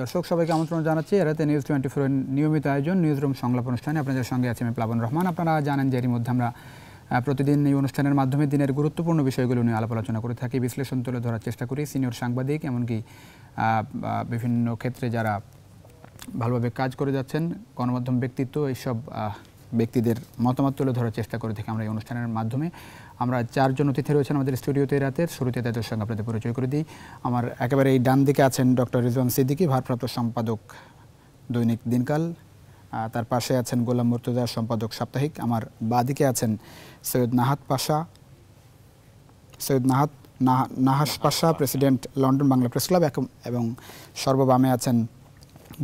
দর্শক সবাইকে আমন্ত্রণ জানাচ্ছি এরাতে নিউজ টোয়েন্টি ফোরের নিয়মিত আয়োজন নিউজ রুম সংলাপ অনুষ্ঠানে আপনাদের সঙ্গে আছি আমি প্লাবন রহমান আপনারা জানেন যে এর মধ্যে আমরা প্রতিদিন এই অনুষ্ঠানের মাধ্যমে দিনের গুরুত্বপূর্ণ বিষয়গুলো নিয়ে আলাপ আলোচনা করে থাকি বিশ্লেষণ তুলে ধরার চেষ্টা করি সিনিয়র সাংবাদিক এমনকি বিভিন্ন ক্ষেত্রে যারা ভালোভাবে কাজ করে যাচ্ছেন গণমাধ্যম ব্যক্তিত্ব এইসব ব্যক্তিদের মতামত তুলে ধরার চেষ্টা করে থাকি আমরা এই অনুষ্ঠানের মাধ্যমে আমরা চারজন অতিথি রয়েছেন আমাদের স্টুডিওতে রাতের শুরুতে তাদের সঙ্গে আপনাদের পরিচয় করে দিই আমার একেবারে এই ডান দিকে আছেন ডক্টর রিজওয়ান সিদ্দিকী ভারপ্রাপ্ত সম্পাদক দৈনিক দিনকাল তার পাশে আছেন গোলাম মুর্তুজা সম্পাদক সাপ্তাহিক আমার বাদিকে আছেন Syed Nahat Pasha Syed Nahat Nahas Pasha president London Bangla press club এবং সর্ববামে আছেন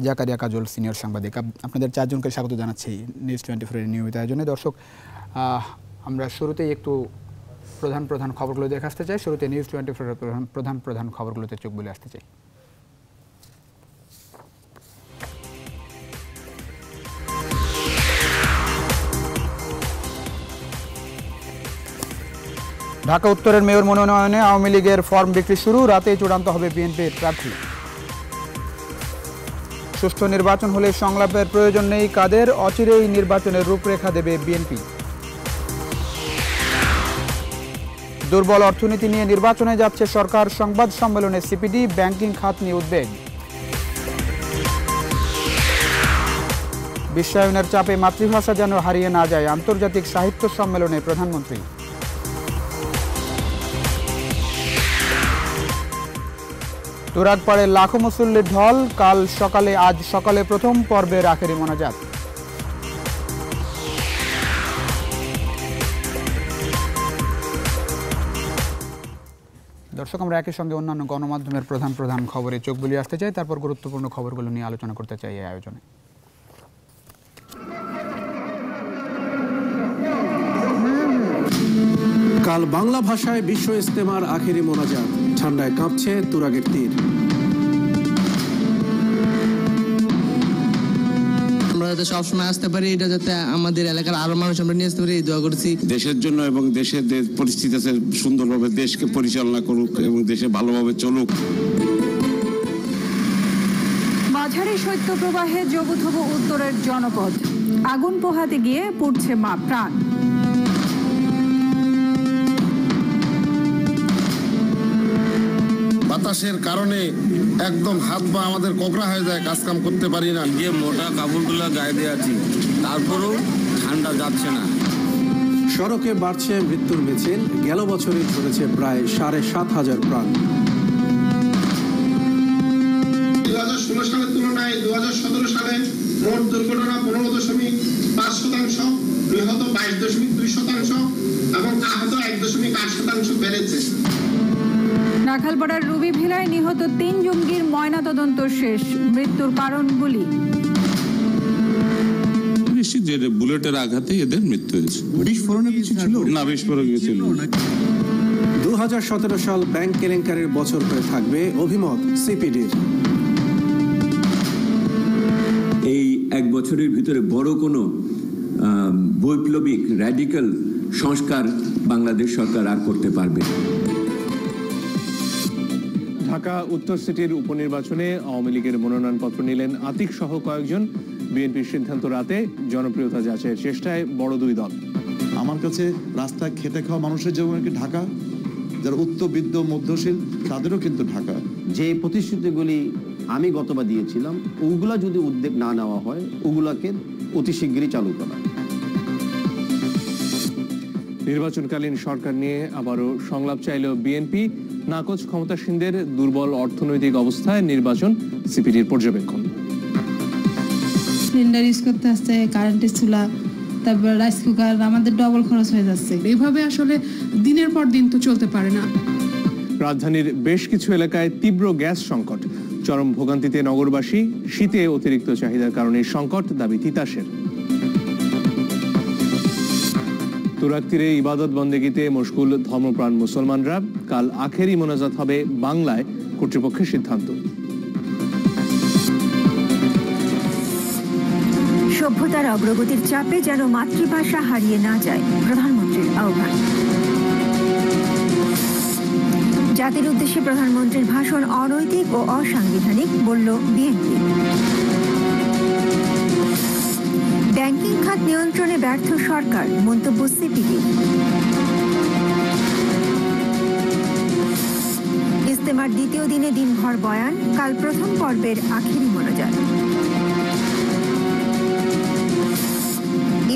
জাকারিয়া কাজল সিনিয়র সাংবাদিক আপনাদের চারজনকে স্বাগত জানাচ্ছি নিউজ টোয়েন্টি ফোরের নিয়মিত আয়োজনে দর্শক আমরা শুরুতেই একটু প্রধান প্রধান খবরগুলো দেখে আসতে চাই শুরুতে নিউজ টোয়েন্টি ফোর প্রধান প্রধান প্রধান খবরগুলোতে চোখ বলে আসতে চাই ঢাকা উত্তরের মেয়র মনোনয়নে আওয়ামী লীগের ফর্ম বিক্রি শুরু রাতেই চূড়ান্ত হবে বিএনপির প্রার্থী সুষ্ঠু নির্বাচন হলে সংলাপের প্রয়োজন নেই কাদের অচিরেই নির্বাচনের রূপরেখা দেবে বিএনপি দুর্বল অর্থনীতি নিয়ে নির্বাচনে যাচ্ছে সরকার সংবাদ সম্মেলনে সিপিডি ব্যাংকিং খাত নিয়ে উদ্বেগ বিশ্বায়নের চাপে মাতৃভাষা যেন হারিয়ে না যায় আন্তর্জাতিক সাহিত্য সম্মেলনে প্রধানমন্ত্রী তুরাগপাড়ে লাখো মুসল্লির ঢল কাল সকালে আজ সকালে প্রথম পর্বের আখেরি মোনাজাত দর্শক আমরা একই সঙ্গে অন্যান্য গণমাধ্যমের প্রধান প্রধান খবরে চোখ বলি আসতে চাই তারপর গুরুত্বপূর্ণ খবরগুলো নিয়ে আলোচনা করতে চাই এই আয়োজনে কাল বাংলা ভাষায় বিশ্ব ইস্তেমার আখেরি মোনাজাত ঠান্ডায় কাঁপছে তুরাগের তীর যাতে সবসময় আসতে পারি এটা যাতে আমাদের এলাকার আরো মানুষ আমরা নিয়ে আসতে পারি এই দোয়া করছি দেশের জন্য এবং দেশের যে পরিস্থিতি সুন্দরভাবে দেশকে পরিচালনা করুক এবং দেশে ভালোভাবে চলুক মাঝারি শৈত্য প্রবাহে জবুথবু উত্তরের জনপদ আগুন পোহাতে গিয়ে পড়ছে মা প্রাণ বাতাসের কারণে একদম হাত পা আমাদের কোকড়া হয়ে যায় কাজকাম করতে পারি না গিয়ে মোটা কাপড়গুলো গায়ে দিয়ে আছি তারপরেও ঠান্ডা যাচ্ছে না সড়কে বাড়ছে মৃত্যুর মিছিল গেল বছরে ঘটেছে প্রায় সাড়ে সাত হাজার প্রাণ দু ষোলো সালের তুলনায় দু সতেরো সালে মোট দুর্ঘটনা পনেরো দশমিক পাঁচ শতাংশ নিহত বাইশ দশমিক দুই শতাংশ এবং আহত এক দশমিক আট শতাংশ বেড়েছে রাখালপাড়ার রুবি ভিলায় নিহত তিন জঙ্গির ময়নাতদন্ত শেষ মৃত্যুর কারণ গুলি বুলেটের আঘাতে এদের মৃত্যু হয়েছে বিস্ফোরণে দু হাজার সতেরো সাল ব্যাংক কেলেঙ্কারের বছর হয়ে থাকবে অভিমত সিপিডির এই এক বছরের ভিতরে বড় কোনো বৈপ্লবিক র্যাডিক্যাল সংস্কার বাংলাদেশ সরকার আর করতে পারবে না ঢাকা উত্তর সিটির উপনির্বাচনে আওয়ামী লীগের মনোনয়নপত্র নিলেন আতিক সহ কয়েকজন বিএনপির সিদ্ধান্ত রাতে জনপ্রিয়তা যাচাইয়ের চেষ্টায় বড় দুই দল আমার কাছে রাস্তায় খেতে খাওয়া মানুষের যেমন ঢাকা যারা উত্তবিদ্য মধ্যশীল তাদেরও কিন্তু ঢাকা যে প্রতিশ্রুতিগুলি আমি গতবার দিয়েছিলাম ওগুলা যদি উদ্যোগ না নেওয়া হয় ওগুলাকে অতি শীঘ্রই চালু করা নির্বাচনকালীন সরকার নিয়ে আবারও সংলাপ চাইল বিএনপি নাকচ ক্ষমতাসীনদের দুর্বল অর্থনৈতিক অবস্থায় নির্বাচন সিপিডির পর্যবেক্ষণ সিলিন্ডার ইউজ করতে আসছে কারেন্টের চুলা তারপর রাইস কুকার আমাদের ডবল খরচ হয়ে যাচ্ছে এভাবে আসলে দিনের পর দিন তো চলতে পারে না রাজধানীর বেশ কিছু এলাকায় তীব্র গ্যাস সংকট চরম ভোগান্তিতে নগরবাসী শীতে অতিরিক্ত চাহিদার কারণে সংকট দাবি তিতাসের তুরাক্তিরে ইবাদত বন্দেগিতে মশগুল ধর্মপ্রাণ মুসলমানরা কাল আখেরি মোনাজাত হবে বাংলায় কর্তৃপক্ষের সিদ্ধান্ত সভ্যতার অগ্রগতির চাপে যেন মাতৃভাষা হারিয়ে না যায় প্রধানমন্ত্রীর আহ্বান জাতির উদ্দেশ্যে প্রধানমন্ত্রীর ভাষণ অনৈতিক ও অসাংবিধানিক বলল বিএনপি ব্যাংকিং খাত নিয়ন্ত্রণে ব্যর্থ সরকার মন্তব্য সিপিবি ইস্তেমার দ্বিতীয় দিনে দিনভর বয়ান কাল প্রথম পর্বের আখিরি মনোজাত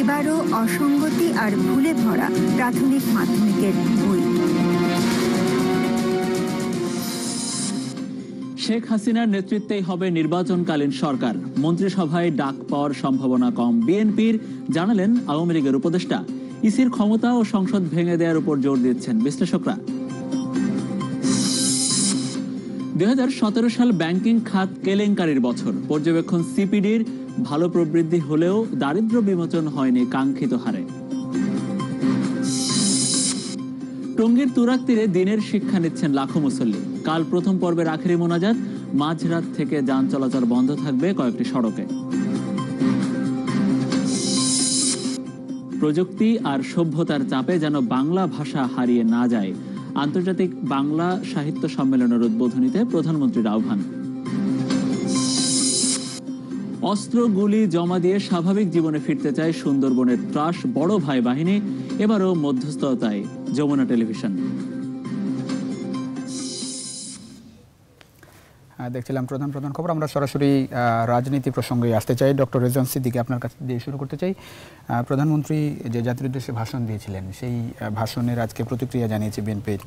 এবারও অসঙ্গতি আর ভুলে ভরা প্রাথমিক মাধ্যমিকের শেখ হাসিনার নেতৃত্বেই হবে নির্বাচনকালীন সরকার মন্ত্রিসভায় ডাক পাওয়ার সম্ভাবনা কম বিএনপির জানালেন আওয়ামী লীগের উপদেষ্টা ইসির ক্ষমতা ও সংসদ ভেঙে দেওয়ার উপর জোর দিচ্ছেন বিশ্লেষকরা দুই সাল ব্যাংকিং খাত কেলেঙ্কারির বছর পর্যবেক্ষণ সিপিডির ভালো প্রবৃদ্ধি হলেও দারিদ্র বিমোচন হয়নি কাঙ্ক্ষিত হারে টঙ্গীর তুরাক তীরে দিনের শিক্ষা নিচ্ছেন লাখো মুসল্লি কাল প্রথম পর্বের আখেরি মোনাজাত মাঝরাত থেকে যান চলাচল বন্ধ থাকবে কয়েকটি সড়কে প্রযুক্তি আর সভ্যতার চাপে যেন বাংলা ভাষা হারিয়ে না যায় আন্তর্জাতিক বাংলা সাহিত্য সম্মেলনের উদ্বোধনীতে প্রধানমন্ত্রীর আহ্বান অস্ত্র গুলি জমা দিয়ে স্বাভাবিক জীবনে ফিরতে চায় সুন্দরবনের ত্রাস বড় ভাই বাহিনী এবারও মধ্যস্থতায় যমুনা টেলিভিশন দেখছিলাম প্রধান প্রধান খবর আমরা সরাসরি রাজনীতি প্রসঙ্গে আসতে চাই ডক্টর রেজন সিদ্দিকে আপনার কাছে দিয়ে শুরু করতে চাই প্রধানমন্ত্রী যে জাতির উদ্দেশ্যে ভাষণ দিয়েছিলেন সেই ভাষণের আজকে প্রতিক্রিয়া জানিয়েছে বিএনপির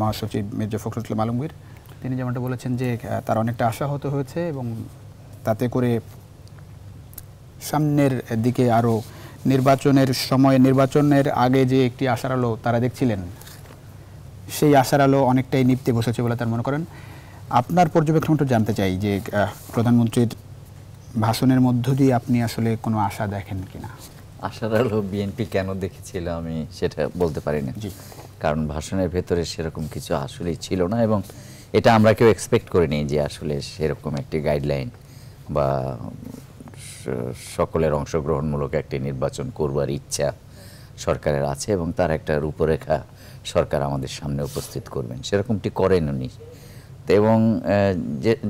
মহাসচিব মির্জা ফখরুল ইসলাম আলমগীর তিনি যেমনটা বলেছেন যে তার অনেকটা আশাহত হয়েছে এবং তাতে করে সামনের দিকে আরও নির্বাচনের সময় নির্বাচনের আগে যে একটি আশার আলো তারা দেখছিলেন সেই আশার আলো অনেকটাই নিপতে বসেছে বলে তার মনে করেন আপনার পর্যবেক্ষণটা জানতে চাই যে প্রধানমন্ত্রীর ভাষণের মধ্য দিয়ে আপনি আসলে কোনো আশা দেখেন কিনা আশার আলো বিএনপি কেন দেখেছিল আমি সেটা বলতে পারি না কারণ ভাষণের ভেতরে সেরকম কিছু আসলেই ছিল না এবং এটা আমরা কেউ এক্সপেক্ট করিনি যে আসলে সেরকম একটি গাইডলাইন বা সকলের অংশগ্রহণমূলক একটি নির্বাচন করবার ইচ্ছা সরকারের আছে এবং তার একটা রূপরেখা সরকার আমাদের সামনে উপস্থিত করবেন সেরকমটি করেন উনি এবং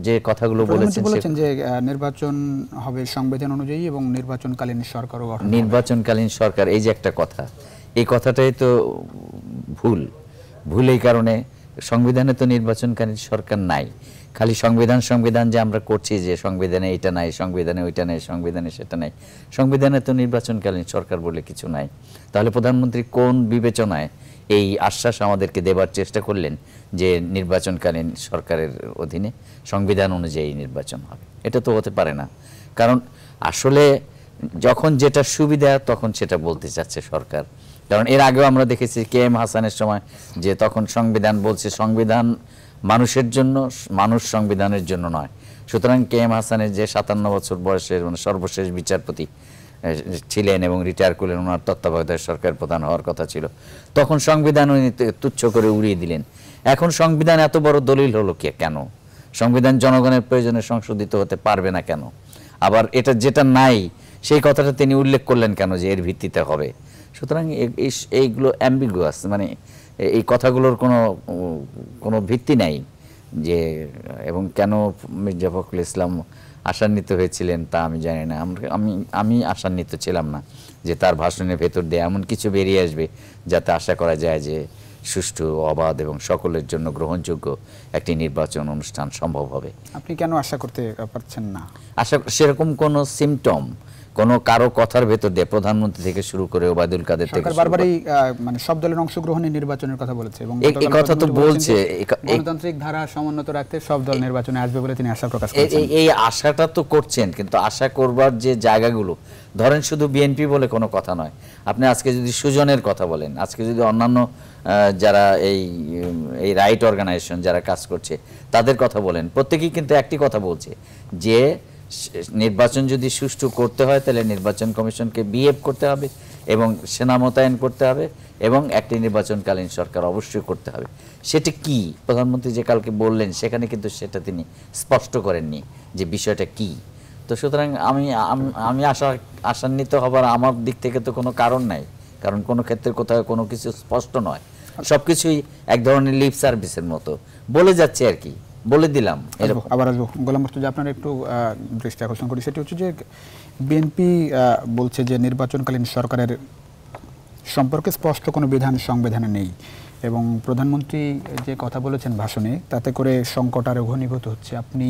যে কথাগুলো বলেছেন বলেছেন যে নির্বাচন হবে সংবিধান অনুযায়ী এবং নির্বাচনকালীন সরকার নির্বাচনকালীন সরকার এই যে একটা কথা এই কথাটাই তো ভুল ভুল এই কারণে সংবিধানে তো নির্বাচনকালীন সরকার নাই খালি সংবিধান সংবিধান যে আমরা করছি যে সংবিধানে এটা নাই সংবিধানে ওইটা নাই সংবিধানে সেটা নাই সংবিধানে তো নির্বাচনকালীন সরকার বলে কিছু নাই তাহলে প্রধানমন্ত্রী কোন বিবেচনায় এই আশ্বাস আমাদেরকে দেবার চেষ্টা করলেন যে নির্বাচনকালীন সরকারের অধীনে সংবিধান অনুযায়ী নির্বাচন হবে এটা তো হতে পারে না কারণ আসলে যখন যেটা সুবিধা তখন সেটা বলতে চাচ্ছে সরকার কারণ এর আগেও আমরা দেখেছি কে এম হাসানের সময় যে তখন সংবিধান বলছে সংবিধান মানুষের জন্য মানুষ সংবিধানের জন্য নয় সুতরাং কে এম হাসানের যে সাতান্ন বছর বয়সের মানে সর্বশেষ বিচারপতি ছিলেন এবং রিটায়ার করলেন ওনার তত্ত্বাবধায়ক সরকার প্রধান হওয়ার কথা ছিল তখন সংবিধান উনি তুচ্ছ করে উড়িয়ে দিলেন এখন সংবিধান এত বড় দলিল হলো কে কেন সংবিধান জনগণের প্রয়োজনে সংশোধিত হতে পারবে না কেন আবার এটা যেটা নাই সেই কথাটা তিনি উল্লেখ করলেন কেন যে এর ভিত্তিতে হবে সুতরাং এইগুলো অ্যাম্বিগুয়াস মানে এই কথাগুলোর কোনো কোনো ভিত্তি নাই যে এবং কেন মির্জা ফখরুল ইসলাম আশান্বিত হয়েছিলেন তা আমি জানি না আমি আমি আশান্বিত ছিলাম না যে তার ভাষণের ভেতর দিয়ে এমন কিছু বেরিয়ে আসবে যাতে আশা করা যায় যে সুষ্ঠু অবাধ এবং সকলের জন্য গ্রহণযোগ্য একটি নির্বাচন অনুষ্ঠান সম্ভব হবে আপনি কেন আশা করতে পারছেন না আশা সেরকম কোনো সিমটম কোন কারো কথার ভেতর দিয়ে প্রধানমন্ত্রী থেকে শুরু করে ওবায়দুল কাদের থেকে বারবারই মানে সব দলের অংশগ্রহণে নির্বাচনের কথা বলেছে এবং এই কথা তো বলছে গণতান্ত্রিক ধারা সমুন্নত রাখতে সব দল নির্বাচনে আসবে বলে তিনি আশা প্রকাশ করেছেন এই আশাটা তো করছেন কিন্তু আশা করবার যে জায়গাগুলো ধরেন শুধু বিএনপি বলে কোনো কথা নয় আপনি আজকে যদি সুজনের কথা বলেন আজকে যদি অন্যান্য যারা এই এই রাইট অর্গানাইজেশন যারা কাজ করছে তাদের কথা বলেন প্রত্যেকেই কিন্তু একটি কথা বলছে যে নির্বাচন যদি সুষ্ঠু করতে হয় তাহলে নির্বাচন কমিশনকে বিহেভ করতে হবে এবং সেনা মোতায়েন করতে হবে এবং একটি নির্বাচনকালীন সরকার অবশ্যই করতে হবে সেটা কি প্রধানমন্ত্রী যে কালকে বললেন সেখানে কিন্তু সেটা তিনি স্পষ্ট করেননি যে বিষয়টা কি তো সুতরাং আমি আমি আশা আশান্বিত হবার আমার দিক থেকে তো কোনো কারণ নাই কারণ কোনো ক্ষেত্রে কোথাও কোনো কিছু স্পষ্ট নয় সব কিছুই এক ধরনের লিপ সার্ভিসের মতো বলে যাচ্ছে আর কি বলে দিলাম আবার আসবো গোলাম মুর্তুজা আপনার একটু দৃষ্টি আকর্ষণ করি সেটি হচ্ছে যে বিএনপি বলছে যে নির্বাচনকালীন সরকারের সম্পর্কে স্পষ্ট কোনো বিধান সংবিধানে নেই এবং প্রধানমন্ত্রী যে কথা বলেছেন ভাষণে তাতে করে সংকট আরও ঘনীভূত হচ্ছে আপনি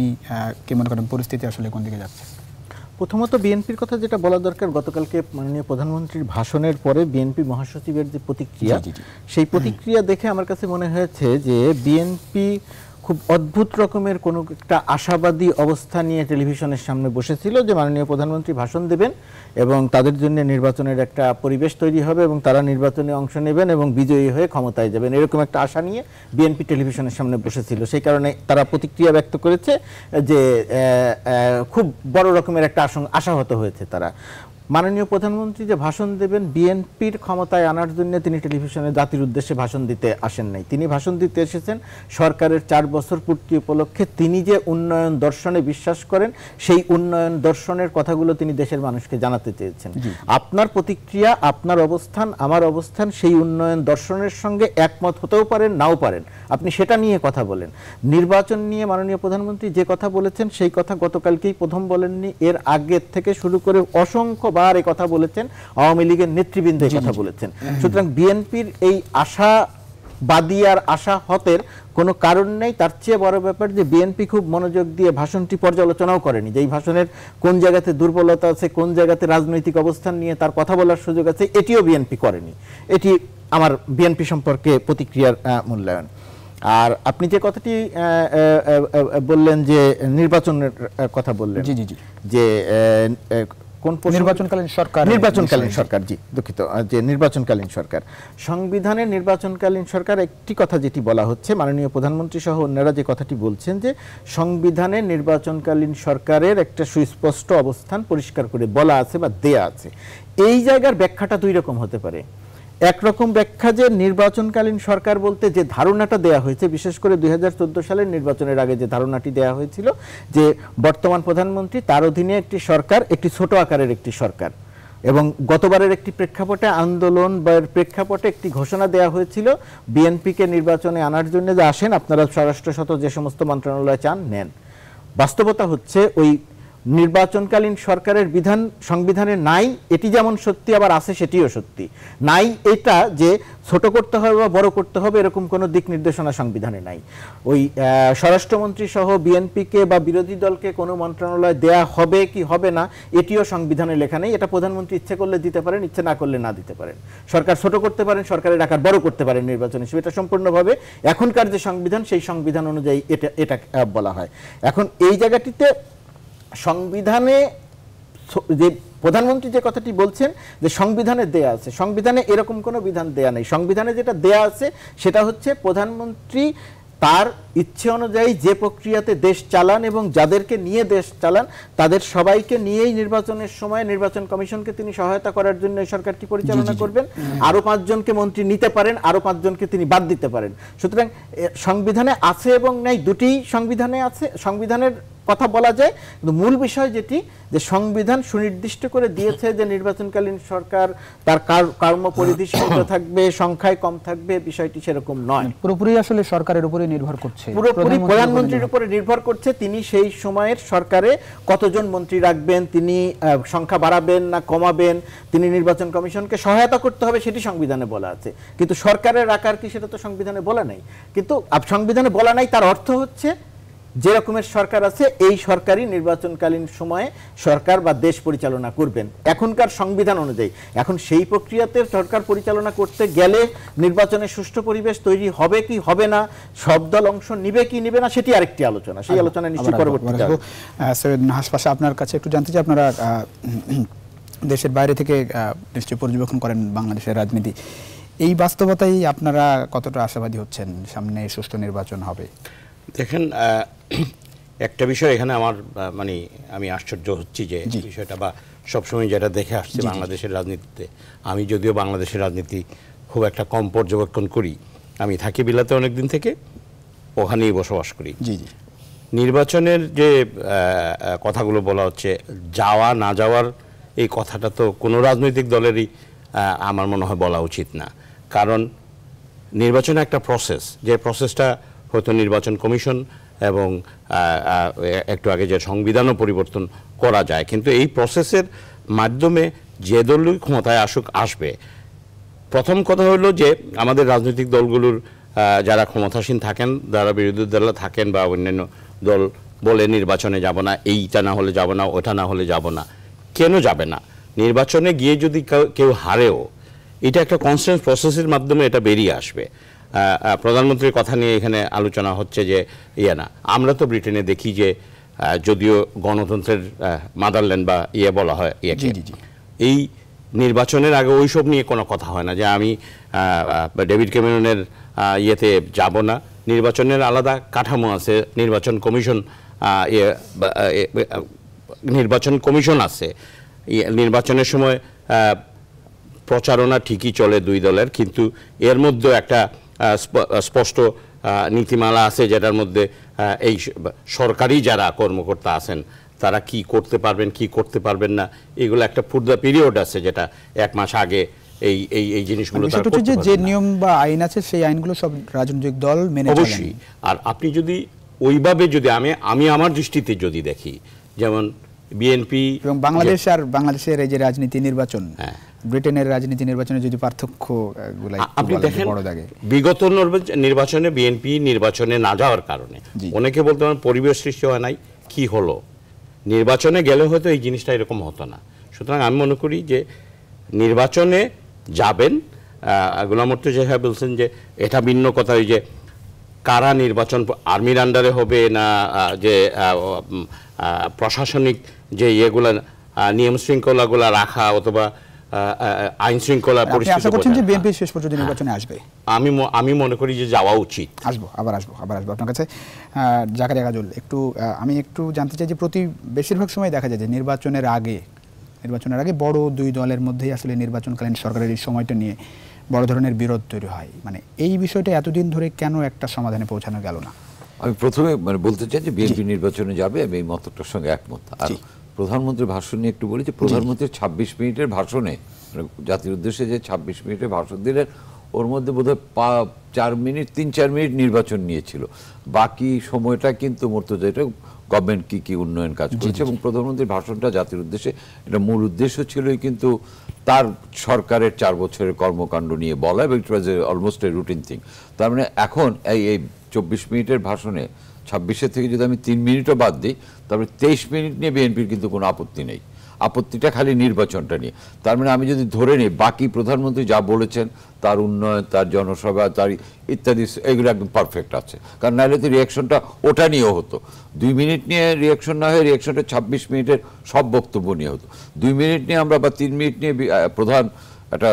কি মনে করেন পরিস্থিতি আসলে কোন দিকে যাচ্ছে প্রথমত বিএনপির কথা যেটা বলা দরকার গতকালকে মাননীয় প্রধানমন্ত্রীর ভাষণের পরে বিএনপি মহাসচিবের যে প্রতিক্রিয়া সেই প্রতিক্রিয়া দেখে আমার কাছে মনে হয়েছে যে বিএনপি খুব অদ্ভুত রকমের কোনো একটা আশাবাদী অবস্থা নিয়ে টেলিভিশনের সামনে বসেছিল যে মাননীয় প্রধানমন্ত্রী ভাষণ দেবেন এবং তাদের জন্য নির্বাচনের একটা পরিবেশ তৈরি হবে এবং তারা নির্বাচনে অংশ নেবেন এবং বিজয়ী হয়ে ক্ষমতায় যাবেন এরকম একটা আশা নিয়ে বিএনপি টেলিভিশনের সামনে বসেছিল সেই কারণে তারা প্রতিক্রিয়া ব্যক্ত করেছে যে খুব বড় রকমের একটা আশাহত হয়েছে তারা মাননীয় প্রধানমন্ত্রী যে ভাষণ দেবেন বিএনপির ক্ষমতায় আনার জন্য তিনি টেলিভিশনে জাতির উদ্দেশ্যে ভাষণ দিতে আসেন নাই তিনি ভাষণ দিতে এসেছেন সরকারের চার বছর পূর্তি উপলক্ষে তিনি যে উন্নয়ন দর্শনে বিশ্বাস করেন সেই উন্নয়ন দর্শনের কথাগুলো তিনি দেশের মানুষকে জানাতে চেয়েছেন আপনার প্রতিক্রিয়া আপনার অবস্থান আমার অবস্থান সেই উন্নয়ন দর্শনের সঙ্গে একমত হতেও পারেন নাও পারেন আপনি সেটা নিয়ে কথা বলেন নির্বাচন নিয়ে মাননীয় প্রধানমন্ত্রী যে কথা বলেছেন সেই কথা গতকালকেই প্রথম বলেননি এর আগের থেকে শুরু করে অসংখ্য বারবার এ কথা বলেছেন আওয়ামী লীগের নেতৃবৃন্দ কথা বলেছেন সুতরাং বিএনপির এই আশা বাদিয়ার আশা হতের কোনো কারণ নেই তার চেয়ে বড় ব্যাপার যে বিএনপি খুব মনোযোগ দিয়ে ভাষণটি পর্যালোচনাও করেনি যে এই ভাষণের কোন জায়গাতে দুর্বলতা আছে কোন জায়গাতে রাজনৈতিক অবস্থান নিয়ে তার কথা বলার সুযোগ আছে এটিও বিএনপি করেনি এটি আমার বিএনপি সম্পর্কে প্রতিক্রিয়ার মূল্যায়ন আর আপনি যে কথাটি বললেন যে নির্বাচনের কথা বললেন যে কোন নির্বাচনকালীন সরকার নির্বাচনকালীন সরকার জি দুঃখিত যে নির্বাচনকালীন সরকার সংবিধানের নির্বাচনকালীন সরকার একটি কথা যেটি বলা হচ্ছে মাননীয় প্রধানমন্ত্রী সহ অন্যরা যে কথাটি বলছেন যে সংবিধানের নির্বাচনকালীন সরকারের একটা সুস্পষ্ট অবস্থান পরিষ্কার করে বলা আছে বা দেয়া আছে এই জায়গার ব্যাখ্যাটা দুই রকম হতে পারে একরকম ব্যাখ্যা যে নির্বাচনকালীন সরকার বলতে যে ধারণাটা দেয়া হয়েছে বিশেষ করে দুই সালের নির্বাচনের আগে যে ধারণাটি দেয়া হয়েছিল যে বর্তমান প্রধানমন্ত্রী তার অধীনে একটি সরকার একটি ছোট আকারের একটি সরকার এবং গতবারের একটি প্রেক্ষাপটে আন্দোলন বা প্রেক্ষাপটে একটি ঘোষণা দেয়া হয়েছিল বিএনপিকে নির্বাচনে আনার জন্য যে আসেন আপনারা স্বরাষ্ট্র শত যে সমস্ত মন্ত্রণালয় চান নেন বাস্তবতা হচ্ছে ওই নির্বাচনকালীন সরকারের বিধান সংবিধানে নাই এটি যেমন সত্যি আবার আছে সেটিও সত্যি নাই এটা যে ছোট করতে হবে বা বড় করতে হবে এরকম কোনো দিক নির্দেশনা সংবিধানে নাই ওই স্বরাষ্ট্রমন্ত্রী সহ বিএনপিকে বা বিরোধী দলকে কোনো মন্ত্রণালয় দেয়া হবে কি হবে না এটিও সংবিধানে লেখা নেই এটা প্রধানমন্ত্রী ইচ্ছে করলে দিতে পারেন ইচ্ছে না করলে না দিতে পারেন সরকার ছোট করতে পারেন সরকারের আকার বড় করতে পারেন নির্বাচন হিসেবে এটা সম্পূর্ণভাবে এখনকার যে সংবিধান সেই সংবিধান অনুযায়ী এটা এটা বলা হয় এখন এই জায়গাটিতে সংবিধানে যে প্রধানমন্ত্রী যে কথাটি বলছেন যে সংবিধানে দেয়া আছে সংবিধানে এরকম কোনো বিধান দেয়া নেই সংবিধানে যেটা দেয়া আছে সেটা হচ্ছে প্রধানমন্ত্রী তার ইচ্ছে অনুযায়ী যে প্রক্রিয়াতে দেশ চালান এবং যাদেরকে নিয়ে দেশ চালান তাদের সবাইকে নিয়েই নির্বাচনের সময় নির্বাচন কমিশনকে তিনি সহায়তা করার জন্য সরকারটি পরিচালনা করবেন আরও পাঁচজনকে মন্ত্রী নিতে পারেন আরও পাঁচজনকে তিনি বাদ দিতে পারেন সুতরাং সংবিধানে আছে এবং নাই দুটি সংবিধানে আছে সংবিধানের কথা বলা যায় কিন্তু মূল বিষয় যেটি যে সংবিধান সুনির্দিষ্ট করে দিয়েছে যে নির্বাচনকালীন সরকার তার কর্ম পরিধি সীমিত থাকবে সংখ্যায় কম থাকবে বিষয়টি সেরকম নয় মানে পুরোপুরি আসলে সরকারের উপরে নির্ভর করছে পুরোপুরি প্রধানমন্ত্রীর উপরে নির্ভর করছে তিনি সেই সময়ের সরকারে কতজন মন্ত্রী রাখবেন তিনি সংখ্যা বাড়াবেন না কমাবেন তিনি নির্বাচন কমিশনকে সহায়তা করতে হবে সেটি সংবিধানে বলা আছে কিন্তু সরকারের আকার কি সেটা তো সংবিধানে বলা নাই কিন্তু সংবিধানে বলা নাই তার অর্থ হচ্ছে যে রকমের সরকার আছে এই সরকারই নির্বাচনকালীন সময়ে সরকার বা দেশ পরিচালনা করবেন এখনকার সংবিধান অনুযায়ী এখন সেই প্রক্রিয়াতে সরকার পরিচালনা করতে গেলে নির্বাচনের সুষ্ঠু পরিবেশ তৈরি হবে কি হবে না সব দল অংশ নিবে কি নিবে না সেটি আরেকটি আলোচনা সেই আচ্ছা, আলোচনা নিশ্চয়ই পরবর্তীতে সৈয়দ নাহাস পাশা আপনার কাছে একটু জানতে চাই আপনারা দেশের বাইরে থেকে নিশ্চয়ই পর্যবেক্ষণ করেন বাংলাদেশের রাজনীতি এই বাস্তবতায় আপনারা কতটা আশাবাদী হচ্ছেন সামনে সুষ্ঠু নির্বাচন হবে দেখেন একটা বিষয় এখানে আমার মানে আমি আশ্চর্য হচ্ছি যে বিষয়টা বা সবসময় যেটা দেখে আসছে বাংলাদেশের রাজনীতিতে আমি যদিও বাংলাদেশের রাজনীতি খুব একটা কম পর্যবেক্ষণ করি আমি থাকি বিলাতে অনেক দিন থেকে ওখানেই বসবাস করি জি জি নির্বাচনের যে কথাগুলো বলা হচ্ছে যাওয়া না যাওয়ার এই কথাটা তো কোনো রাজনৈতিক দলেরই আমার মনে হয় বলা উচিত না কারণ নির্বাচন একটা প্রসেস যে প্রসেসটা হয়তো নির্বাচন কমিশন এবং একটু আগে যে সংবিধানও পরিবর্তন করা যায় কিন্তু এই প্রসেসের মাধ্যমে যে দলই ক্ষমতায় আসুক আসবে প্রথম কথা হলো যে আমাদের রাজনৈতিক দলগুলোর যারা ক্ষমতাসীন থাকেন যারা বিরোধী দল থাকেন বা অন্যান্য দল বলে নির্বাচনে যাব না এইটা না হলে যাব না ওটা না হলে যাব না কেন যাবে না নির্বাচনে গিয়ে যদি কেউ হারেও এটা একটা কনস্টেন্স প্রসেসের মাধ্যমে এটা বেরিয়ে আসবে প্রধানমন্ত্রীর কথা নিয়ে এখানে আলোচনা হচ্ছে যে ইয়ে না আমরা তো ব্রিটেনে দেখি যে যদিও গণতন্ত্রের মাদারল্যান্ড বা ইয়ে বলা হয় এই নির্বাচনের আগে ওইসব নিয়ে কোনো কথা হয় না যে আমি ডেভিড ক্যামেরনের ইয়েতে যাব না নির্বাচনের আলাদা কাঠামো আছে নির্বাচন কমিশন ইয়ে, নির্বাচন কমিশন আছে ইয়ে, নির্বাচনের সময় প্রচারণা ঠিকই চলে দুই দলের কিন্তু এর মধ্যেও একটা স্পষ্ট নীতিমালা আছে যেটার মধ্যে এই সরকারি যারা কর্মকর্তা আছেন তারা কি করতে পারবেন কি করতে পারবেন না এগুলো একটা ফুর্দা পিরিয়ড আছে যেটা এক মাস আগে এই এই এই জিনিসগুলো যে যে নিয়ম বা আইন আছে সেই আইনগুলো সব রাজনৈতিক দল মেনে অবশ্যই আর আপনি যদি ওইভাবে যদি আমি আমি আমার দৃষ্টিতে যদি দেখি যেমন বিএনপি এবং বাংলাদেশ আর বাংলাদেশের এই যে রাজনীতি নির্বাচন হ্যাঁ। ব্রিটেনের রাজনীতি নির্বাচনে যদি পার্থক্য আপনি দেখেন বিগত নির্বাচনে বিএনপি নির্বাচনে না যাওয়ার কারণে অনেকে বলতে পারেন পরিবেশ সৃষ্টি হয় নাই কি হলো নির্বাচনে গেলে হয়তো এই জিনিসটা এরকম হতো না সুতরাং আমি মনে করি যে নির্বাচনে যাবেন গোলাম মুর্তুজা সাহেব বলছেন যে এটা ভিন্ন কথা ওই যে কারা নির্বাচন আর্মির আন্ডারে হবে না যে প্রশাসনিক যে ইয়েগুলা নিয়ম শৃঙ্খলাগুলা রাখা অথবা আইন শৃঙ্খলা পরিস্থিতি শেষ পর্যন্ত নির্বাচনে আসবে হ্যাঁ, আমি আমি মনে করি যে যাওয়া উচিত আসবো আবার আসবো আবার আসবো আপনার কাছে জাকারিয়া একটু আমি একটু জানতে চাই যে প্রতি বেশিরভাগ সময় দেখা যায় যে নির্বাচনের আগে নির্বাচনের আগে বড় দুই দলের মধ্যেই আসলে নির্বাচনকালীন সরকারের এই সময়টা নিয়ে বড় ধরনের বিরোধ তৈরি হয় মানে এই বিষয়টা এতদিন ধরে কেন একটা সমাধানে পৌঁছানো গেল না আমি প্রথমে মানে বলতে চাই যে বিএনপি নির্বাচনে যাবে আমি এই মতটার সঙ্গে একমত আর প্রধানমন্ত্রীর ভাষণ নিয়ে একটু বলি যে প্রধানমন্ত্রীর ছাব্বিশ মিনিটের ভাষণে মানে জাতির উদ্দেশ্যে যে ছাব্বিশ মিনিটের ভাষণ দিলেন ওর মধ্যে বোধ পা চার মিনিট তিন চার মিনিট নির্বাচন নিয়েছিল বাকি সময়টা কিন্তু মর্তজা এটা গভর্নমেন্ট কী কী উন্নয়ন কাজ করেছে এবং প্রধানমন্ত্রীর ভাষণটা জাতির উদ্দেশ্যে এটা মূল উদ্দেশ্য ছিলই কিন্তু তার সরকারের চার বছরের কর্মকাণ্ড নিয়ে বলা এবং অলমোস্ট এ রুটিন থিং তার মানে এখন এই এই চব্বিশ মিনিটের ভাষণে ছাব্বিশের থেকে যদি আমি তিন মিনিটও বাদ দিই তারপরে তেইশ মিনিট নিয়ে বিএনপির কিন্তু কোনো আপত্তি নেই আপত্তিটা খালি নির্বাচনটা নিয়ে তার মানে আমি যদি ধরে নিই বাকি প্রধানমন্ত্রী যা বলেছেন তার উন্নয়ন তার জনসভা তার ইত্যাদি এগুলো একদম পারফেক্ট আছে কারণ নাহলে তো রিয়াকশনটা ওটা নিয়েও হতো দুই মিনিট নিয়ে রিয়াকশন না হয়ে রিয়াকশনটা ছাব্বিশ মিনিটের সব বক্তব্য নিয়ে হতো দুই মিনিট নিয়ে আমরা বা তিন মিনিট নিয়ে প্রধান একটা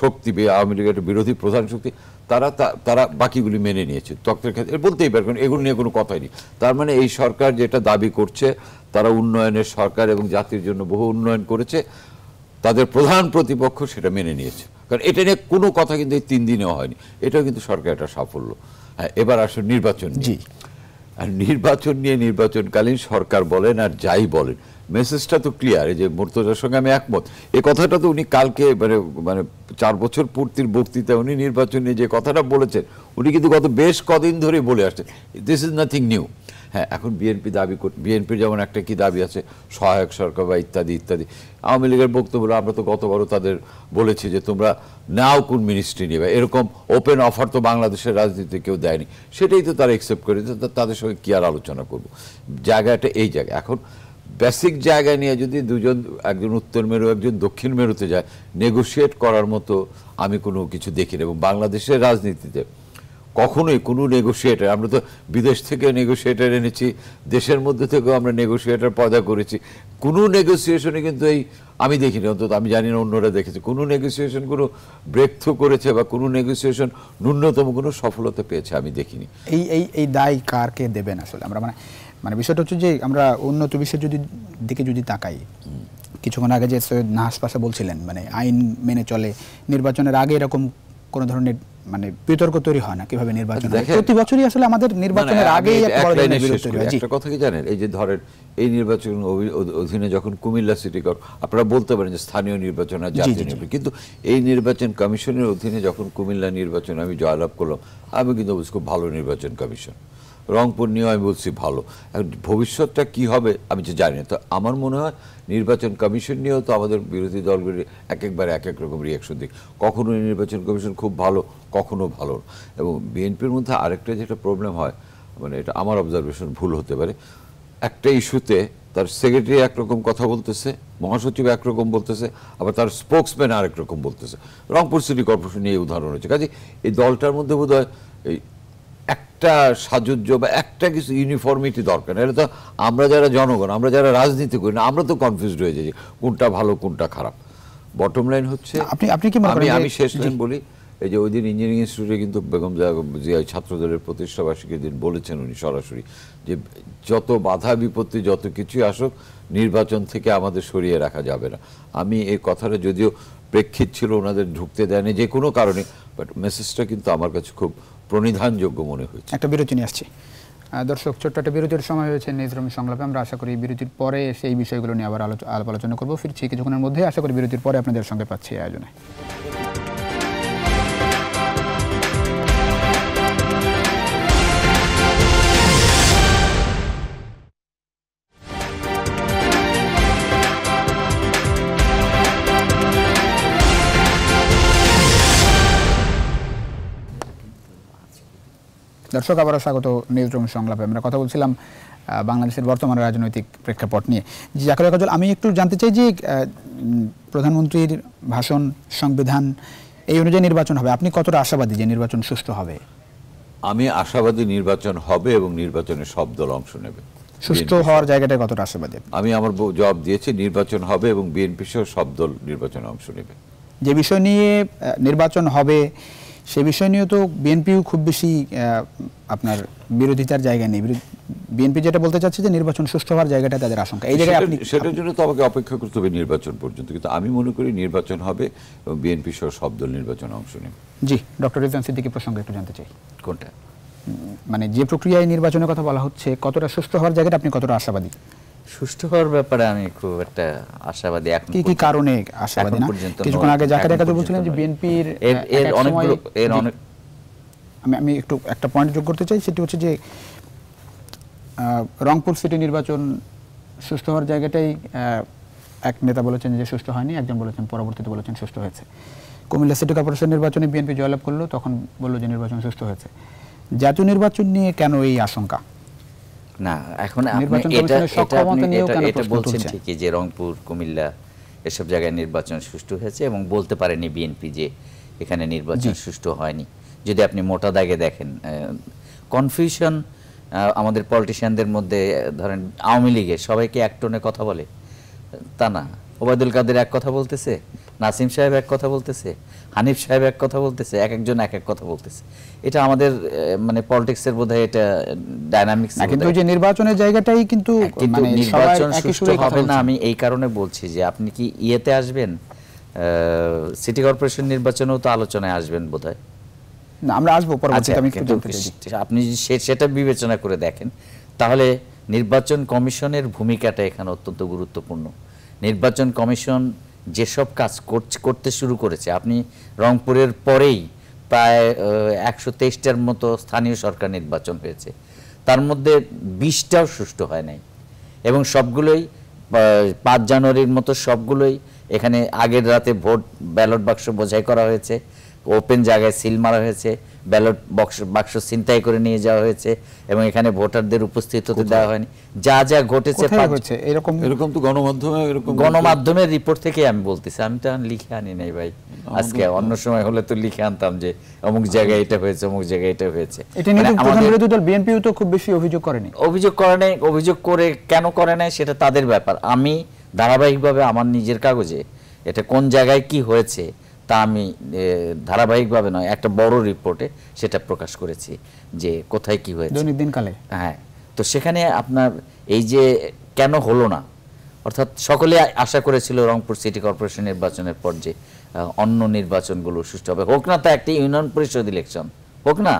শক্তি আওয়ামী লীগের বিরোধী প্রধান শক্তি তারা তারা বাকিগুলি মেনে নিয়েছে তত্ত্বের ক্ষেত্রে বলতেই পারবেন এগুলো নিয়ে কোনো কথাই নেই তার মানে এই সরকার যেটা দাবি করছে তারা উন্নয়নের সরকার এবং জাতির জন্য বহু উন্নয়ন করেছে তাদের প্রধান প্রতিপক্ষ সেটা মেনে নিয়েছে কারণ এটা নিয়ে কোনো কথা কিন্তু এই তিন দিনেও হয়নি এটাও কিন্তু সরকার একটা সাফল্য হ্যাঁ এবার আসলে নির্বাচন জি আর নির্বাচন নিয়ে নির্বাচনকালীন সরকার বলেন আর যাই বলেন মেসেজটা তো ক্লিয়ার যে মুর্তজার সঙ্গে আমি একমত এ কথাটা তো উনি কালকে মানে মানে চার বছর পূর্তির বক্তৃতা উনি নির্বাচনে যে কথাটা বলেছেন উনি কিন্তু গত বেশ কদিন ধরে বলে আসছেন দিস ইজ নাথিং নিউ হ্যাঁ এখন বিএনপি দাবি বিএনপির যেমন একটা কি দাবি আছে সহায়ক সরকার বা ইত্যাদি ইত্যাদি আওয়ামী লীগের বক্তব্য আমরা তো গতবারও তাদের বলেছি যে তোমরা নাও কোন মিনিস্ট্রি নেবে এরকম ওপেন অফার তো বাংলাদেশের রাজনীতিতে কেউ দেয়নি সেটাই তো তারা অ্যাকসেপ্ট করে তাদের সঙ্গে কী আর আলোচনা করবো জায়গাটা এই জায়গা এখন বেসিক জায়গা নিয়ে যদি দুজন একজন উত্তর মেরু একজন দক্ষিণ মেরুতে যায় নেগোসিয়েট করার মতো আমি কোনো কিছু দেখি না এবং বাংলাদেশের রাজনীতিতে কখনোই কোনো নেগোসিয়েটার আমরা তো বিদেশ থেকে নেগোসিয়েটার এনেছি দেশের মধ্যে থেকেও আমরা নেগোসিয়েটার পয়দা করেছি কোনো নেগোসিয়েশনে কিন্তু এই আমি দেখিনি অন্তত আমি জানি না অন্যরা দেখেছি কোনো নেগোসিয়েশন কোনো ব্রেক থ্রু করেছে বা কোনো নেগোসিয়েশন ন্যূনতম কোনো সফলতা পেয়েছে আমি দেখিনি এই এই এই দায় কারকে দেবেন আসলে আমরা মানে মানে বিষয়টা হচ্ছে যে আমরা উন্নত বিশ্বের যদি দিকে যদি তাকাই কিছুক্ষণ আগে যে সৈয়দ নাহাস পাশা বলছিলেন মানে আইন মেনে চলে নির্বাচনের আগে এরকম কোন ধরনের মানে বিতর্ক তৈরি হয় না কিভাবে নির্বাচন প্রতি বছরই আসলে আমাদের মানে নির্বাচনের আগেই একটা বড় ধরনের বিরোধ তৈরি হয় একটা কথা কি জানেন এই যে ধরেন এই নির্বাচন অধীনে যখন কুমিল্লা সিটি কর আপনারা বলতে পারেন যে স্থানীয় নির্বাচন আর জাতীয় নির্বাচন কিন্তু এই নির্বাচন কমিশনের অধীনে যখন কুমিল্লা নির্বাচন আমি জয়লাভ করলাম আমি কিন্তু খুব ভালো নির্বাচন কমিশন রংপুর নিয়েও আমি বলছি ভালো এখন ভবিষ্যৎটা কী হবে আমি তো জানি না তো আমার মনে হয় নির্বাচন কমিশন নিয়েও তো আমাদের বিরোধী দলগুলি এক একবার এক এক রকম রিয়াকশন দিক কখনো নির্বাচন কমিশন খুব ভালো কখনো ভালো এবং বিএনপির মধ্যে আরেকটা যেটা প্রবলেম হয় মানে এটা আমার অবজারভেশন ভুল হতে পারে একটা ইস্যুতে তার সেক্রেটারি একরকম কথা বলতেছে মহাসচিব একরকম বলতেছে আবার তার স্পোক্সম্যান আরেক রকম বলতেছে রংপুর সিটি কর্পোরেশন নিয়ে উদাহরণ হচ্ছে কাজে এই দলটার মধ্যে বোধ হয় এই একটা সাজুজ্য বা একটা কিছু ইউনিফর্মিটি দরকার এটা তো আমরা যারা জনগণ আমরা যারা রাজনীতি করি না আমরা তো কনফিউজড হয়ে যাই কোনটা ভালো কোনটা খারাপ বটম লাইন হচ্ছে আপনি আপনি কি আমি আমি শেষ লাইন বলি এই যে ওই দিন ইঞ্জিনিয়ারিং ইনস্টিটিউটে কিন্তু বেগম জিয়া ছাত্রদলের প্রতিষ্ঠাবার্ষিকী দিন বলেছেন উনি সরাসরি যে যত বাধা বিপত্তি যত কিছুই আসুক নির্বাচন থেকে আমাদের সরিয়ে রাখা যাবে না আমি এই কথাটা যদিও প্রেক্ষিত ছিল ওনাদের ঢুকতে দেয়নি যে কোনো কারণে বাট মেসেজটা কিন্তু আমার কাছে খুব প্রণিধানযোগ্য মনে হয়েছে একটা বিরতি নিয়ে আসছি দর্শক ছোট্ট একটা বিরতির সময় হয়েছে নিজরমি সংলাপে আমরা আশা করি বিরতির পরে সেই বিষয়গুলো নিয়ে আবার আলাপ আলোচনা করবো ফিরছি কিছুক্ষণের মধ্যে আশা করি বিরতির পরে আপনাদের সঙ্গে পাচ্ছি আয়োজনে দর্শক আবারও স্বাগত নিউজ রুম সংলাপে আমরা কথা বলছিলাম বাংলাদেশের বর্তমান রাজনৈতিক প্রেক্ষাপট নিয়ে জাকারিয়া কাজল আমি একটু জানতে চাই যে প্রধানমন্ত্রীর ভাষণ সংবিধান এই অনুযায়ী নির্বাচন হবে আপনি কতটা আশাবাদী যে নির্বাচন সুষ্ঠু হবে আমি আশাবাদী নির্বাচন হবে এবং নির্বাচনে সব দল অংশ নেবে সুষ্ঠু হওয়ার জায়গাটা কতটা আশাবাদী আমি আমার জবাব দিয়েছি নির্বাচন হবে এবং বিএনপি সহ সব দল নির্বাচনে অংশ নেবে যে বিষয় নিয়ে নির্বাচন হবে সে বিষয় নিয়ে তো বিএনপিও খুব বেশি আপনার বিরোধিতার জায়গা নেই বিএনপি যেটা বলতে চাচ্ছে যে নির্বাচন সুষ্ঠু হওয়ার জায়গাটা তাদের আশঙ্কা এই জায়গায় আপনি সেটার জন্য তো আমাকে অপেক্ষা করতে হবে নির্বাচন পর্যন্ত কিন্তু আমি মনে করি নির্বাচন হবে এবং বিএনপি সহ সব দল নির্বাচন অংশ নেবে জি ডক্টর রিজান সিদ্দিকি প্রসঙ্গে একটু জানতে চাই কোনটা মানে যে প্রক্রিয়ায় নির্বাচনের কথা বলা হচ্ছে কতটা সুষ্ঠু হওয়ার জায়গাটা আপনি কতটা আশাবাদী সুস্থ হওয়ার ব্যাপারে আমি খুব একটা আশাবাদী এখন কি কি কারণে আশাবাদী না কিছুক্ষণ আগে জাকারিয়া কাদের বলছিলেন যে বিএনপি এর এর অনেক এর অনেক আমি আমি একটু একটা পয়েন্ট যোগ করতে চাই সেটি হচ্ছে যে রংপুর সিটি নির্বাচন সুস্থ হওয়ার জায়গাটাই এক নেতা বলেছেন যে সুস্থ হয়নি একজন বলেছেন পরবর্তীতে বলেছেন সুস্থ হয়েছে কুমিল্লা সিটি কর্পোরেশন নির্বাচনে বিএনপি জয়লাভ করলো তখন বললো যে নির্বাচন সুস্থ হয়েছে জাতীয় নির্বাচন নিয়ে কেন এই আশঙ্কা না এখন আপনি এটা এটা আপনি এটা বলছেন ঠিকই যে রংপুর কুমিল্লা এসব জায়গায় নির্বাচন সুষ্ঠু হয়েছে এবং বলতে পারেনি বিএনপি যে এখানে নির্বাচন সুষ্ঠু হয়নি যদি আপনি মোটা দাগে দেখেন কনফিউশন আমাদের পলিটিশিয়ানদের মধ্যে ধরেন আওয়ামী লীগের সবাইকে এক টোনে কথা বলে তা না ওবায়দুল কাদের এক কথা বলতেছে নাসিম সাহেব এক কথা বলতেছে হানিফ সাহেব এক কথা বলতেছে এক একজন এক এক কথা বলতেছে এটা আমাদের মানে পলিটিক্সের বোধহয় এটা ডাইনামিক্স কিন্তু যে নির্বাচনের জায়গাটাই কিন্তু হ্যাঁ, কিন্তু মানে নির্বাচন সুষ্ঠু হবে না আমি এই কারণে বলছি যে আপনি কি ইয়েতে আসবেন সিটি কর্পোরেশন নির্বাচনেও তো আলোচনায় আসবেন বোধহয় না আমরা আসবো আচ্ছা, পরবর্তীতে আমি আপনি সেটা বিবেচনা করে দেখেন তাহলে নির্বাচন কমিশনের ভূমিকাটা এখানে অত্যন্ত গুরুত্বপূর্ণ নির্বাচন কমিশন যেসব কাজ করতে শুরু করেছে আপনি রংপুরের পরেই প্রায় একশো তেইশটার মতো স্থানীয় সরকার নির্বাচন হয়েছে তার মধ্যে বিশটাও সুষ্ঠু হয় নাই এবং সবগুলোই পাঁচ জানুয়ারির মতো সবগুলোই এখানে আগের রাতে ভোট ব্যালট বাক্স বোঝাই করা হয়েছে ওপেন জায়গায় সিল মারা হয়েছে ব্যালট বক্স বাক্স ছিনতাই করে নিয়ে যাওয়া হয়েছে এবং এখানে ভোটারদের উপস্থিত হতে দেওয়া হয়নি যা যা ঘটেছে এরকম এরকম তো গণমাধ্যমে এরকম গণমাধ্যমের রিপোর্ট থেকে আমি বলতেছি আমি তো লিখে আনি নাই ভাই আজকে অন্য সময় হলে তো লিখে আনতাম যে অমুক জায়গায় এটা হয়েছে অমুক জায়গায় এটা হয়েছে মানে বিএনপিও তো খুব বেশি অভিযোগ করেনি অভিযোগ করে নাই অভিযোগ করে কেন করে নাই সেটা তাদের ব্যাপার আমি ধারাবাহিকভাবে আমার নিজের কাগজে এটা কোন জায়গায় কি হয়েছে তা আমি ধারাবাহিকভাবে নয় একটা বড় রিপোর্টে সেটা প্রকাশ করেছি যে কোথায় কি হয়েছে দিনকালে হ্যাঁ তো সেখানে আপনার এই যে কেন হলো না অর্থাৎ সকলে আশা করেছিল রংপুর সিটি কর্পোরেশন নির্বাচনের পর যে অন্য নির্বাচনগুলো সুষ্ঠু হবে হোক না তা একটি ইউনিয়ন পরিষদ ইলেকশন হোক না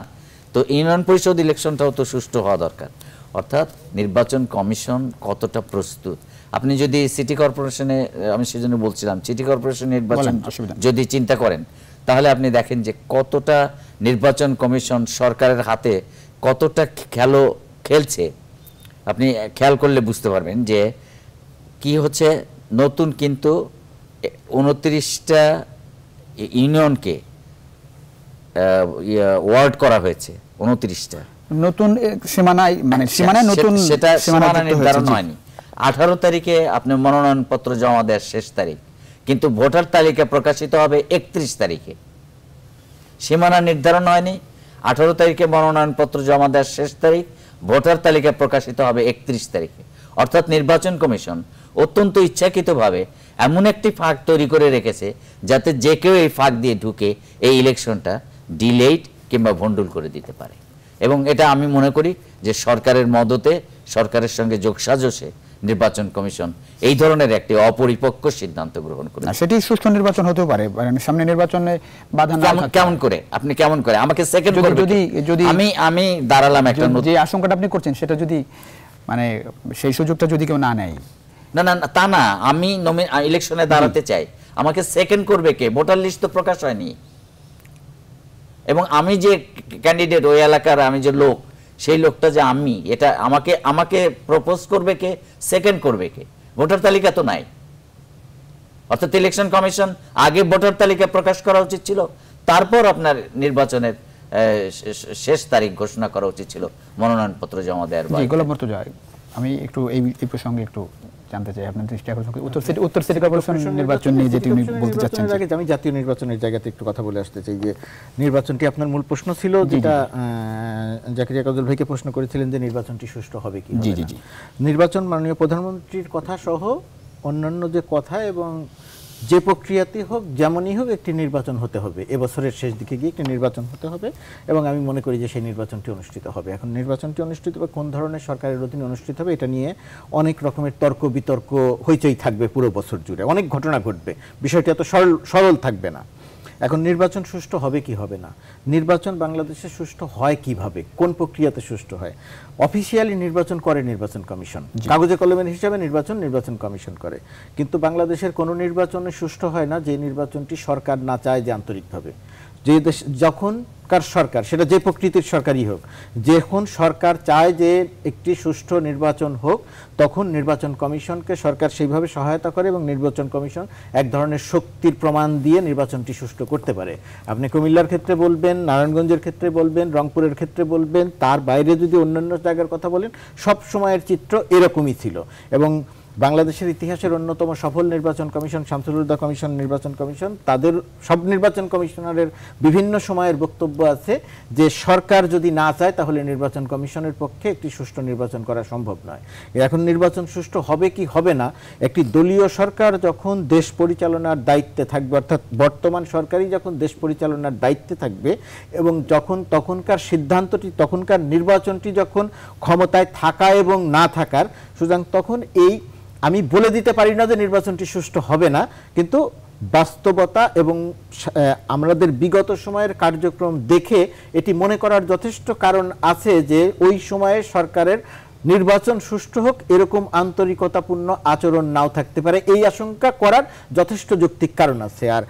তো ইউনিয়ন পরিষদ ইলেকশনটাও তো সুষ্ঠু হওয়া দরকার অর্থাৎ নির্বাচন কমিশন কতটা প্রস্তুত আপনি যদি সিটি কর্পোরেশনে আমি সেজন্য বলছিলাম সিটি কর্পোরেশন নির্বাচন যদি চিন্তা করেন তাহলে আপনি দেখেন যে কতটা নির্বাচন কমিশন সরকারের হাতে কতটা খেলো খেলছে আপনি খেয়াল করলে বুঝতে পারবেন যে কি হচ্ছে নতুন কিন্তু উনত্রিশটা ইউনিয়নকে ইয়ে, ওয়ার্ড করা হয়েছে উনত্রিশটা নতুন সীমানায় মানে সীমানায় নতুন সেটা সীমানা নির্ধারণ হয়নি আঠারো তারিখে আপনার মনোনয়নপত্র জমা দেওয়ার শেষ তারিখ কিন্তু ভোটার তালিকা প্রকাশিত হবে একত্রিশ তারিখে সীমানা নির্ধারণ হয়নি আঠারো তারিখে মনোনয়নপত্র জমা দেওয়ার শেষ তারিখ ভোটার তালিকা প্রকাশিত হবে একত্রিশ তারিখে অর্থাৎ নির্বাচন কমিশন অত্যন্ত ইচ্ছাকৃতভাবে এমন একটি ফাঁক তৈরি করে রেখেছে যাতে যে কেউ এই ফাঁক দিয়ে ঢুকে এই ইলেকশনটা ডিলেইট কিংবা ভণ্ডুল করে দিতে পারে এবং এটা আমি মনে করি যে সরকারের মদতে সরকারের সঙ্গে যোগসাজসে নির্বাচন কমিশন এই ধরনের একটি অপরিপক্ক সিদ্ধান্ত গ্রহণ করে সেটি সুষ্ঠু নির্বাচন হতেও পারে মানে সামনে নির্বাচনে বাধা না কেমন করে আপনি কেমন করে আমাকে সেকেন্ড যদি যদি আমি আমি দাঁড়ালাম একটা যে আশঙ্কাটা আপনি করছেন সেটা যদি মানে সেই সুযোগটা যদি কেউ না নেয় না না তা না আমি ইলেকশনে দাঁড়াতে চাই আমাকে সেকেন্ড করবে কে ভোটার লিস্ট তো প্রকাশ হয়নি এবং আমি যে ক্যান্ডিডেট ওই এলাকার আমি যে লোক সেই লোকটা যে আমি এটা আমাকে আমাকে প্রপোজ করবে কে সেকেন্ড করবে কে ভোটার তালিকা তো নাই অর্থাৎ ইলেকশন কমিশন আগে ভোটার তালিকা প্রকাশ করা উচিত ছিল তারপর আপনার নির্বাচনের শেষ তারিখ ঘোষণা করা উচিত ছিল মনোনয়নপত্র জমা দেওয়ার আমি একটু এই এই প্রসঙ্গে একটু জানতে চাই আপনার দৃষ্টি আকর্ষণ উত্তর সিটি উত্তর সিটি কর্পোরেশন নির্বাচন নিয়ে যেটি উনি বলতে চাচ্ছেন আগে আমি জাতীয় নির্বাচনের জায়গাতে একটু কথা বলে আসতে চাই যে নির্বাচনটি আপনার মূল প্রশ্ন ছিল যেটা জাকিরিয়া কাজল ভাইকে প্রশ্ন করেছিলেন যে নির্বাচনটি সুষ্ঠু হবে কি জি জি নির্বাচন মাননীয় প্রধানমন্ত্রীর কথা সহ অন্যান্য যে কথা এবং যে প্রক্রিয়াতে হোক যেমনই হোক একটি নির্বাচন হতে হবে এবছরের শেষ দিকে গিয়ে একটি নির্বাচন হতে হবে এবং আমি মনে করি যে সেই নির্বাচনটি অনুষ্ঠিত হবে এখন নির্বাচনটি অনুষ্ঠিত বা কোন ধরনের সরকারের অধীনে অনুষ্ঠিত হবে এটা নিয়ে অনেক রকমের তর্ক বিতর্ক হইচই থাকবে পুরো বছর জুড়ে অনেক ঘটনা ঘটবে বিষয়টি এত সরল সরল থাকবে না এখন নির্বাচন সুষ্ঠু হবে কি হবে না নির্বাচন বাংলাদেশে সুষ্ঠু হয় কিভাবে কোন প্রক্রিয়াতে সুষ্ঠু হয় অফিসিয়ালি নির্বাচন করে নির্বাচন কমিশন কাগজে কলমের হিসাবে নির্বাচন নির্বাচন কমিশন করে কিন্তু বাংলাদেশের কোনো নির্বাচনে সুষ্ঠু হয় না যে নির্বাচনটি সরকার না চায় যে আন্তরিকভাবে যে দেশ যখনকার সরকার সেটা যে প্রকৃতির সরকারই হোক যখন সরকার চায় যে একটি সুষ্ঠু নির্বাচন হোক তখন নির্বাচন কমিশনকে সরকার সেইভাবে সহায়তা করে এবং নির্বাচন কমিশন এক ধরনের শক্তির প্রমাণ দিয়ে নির্বাচনটি সুষ্ঠু করতে পারে আপনি কুমিল্লার ক্ষেত্রে বলবেন নারায়ণগঞ্জের ক্ষেত্রে বলবেন রংপুরের ক্ষেত্রে বলবেন তার বাইরে যদি অন্যান্য জায়গার কথা বলেন সব সময়ের চিত্র এরকমই ছিল এবং বাংলাদেশের ইতিহাসের অন্যতম সফল নির্বাচন কমিশন শামসুলুদ্দা কমিশন নির্বাচন কমিশন তাদের সব নির্বাচন কমিশনারের বিভিন্ন সময়ের বক্তব্য আছে যে সরকার যদি না চায় তাহলে নির্বাচন কমিশনের পক্ষে একটি সুষ্ঠু নির্বাচন করা সম্ভব নয় এখন নির্বাচন সুষ্ঠু হবে কি হবে না একটি দলীয় সরকার যখন দেশ পরিচালনার দায়িত্বে থাকবে অর্থাৎ বর্তমান সরকারই যখন দেশ পরিচালনার দায়িত্বে থাকবে এবং যখন তখনকার সিদ্ধান্তটি তখনকার নির্বাচনটি যখন ক্ষমতায় থাকা এবং না থাকার সুতরাং তখন এই আমি বলে দিতে পারি না যে নির্বাচনটি সুষ্ঠু হবে না কিন্তু বাস্তবতা এবং আমাদের বিগত সময়ের কার্যক্রম দেখে এটি মনে করার যথেষ্ট কারণ আছে যে ওই সময়ে সরকারের নির্বাচন সুষ্ঠু হোক এরকম আন্তরিকতাপূর্ণ আচরণ নাও থাকতে পারে এই আশঙ্কা করার যথেষ্ট যৌক্তিক কারণ আছে আর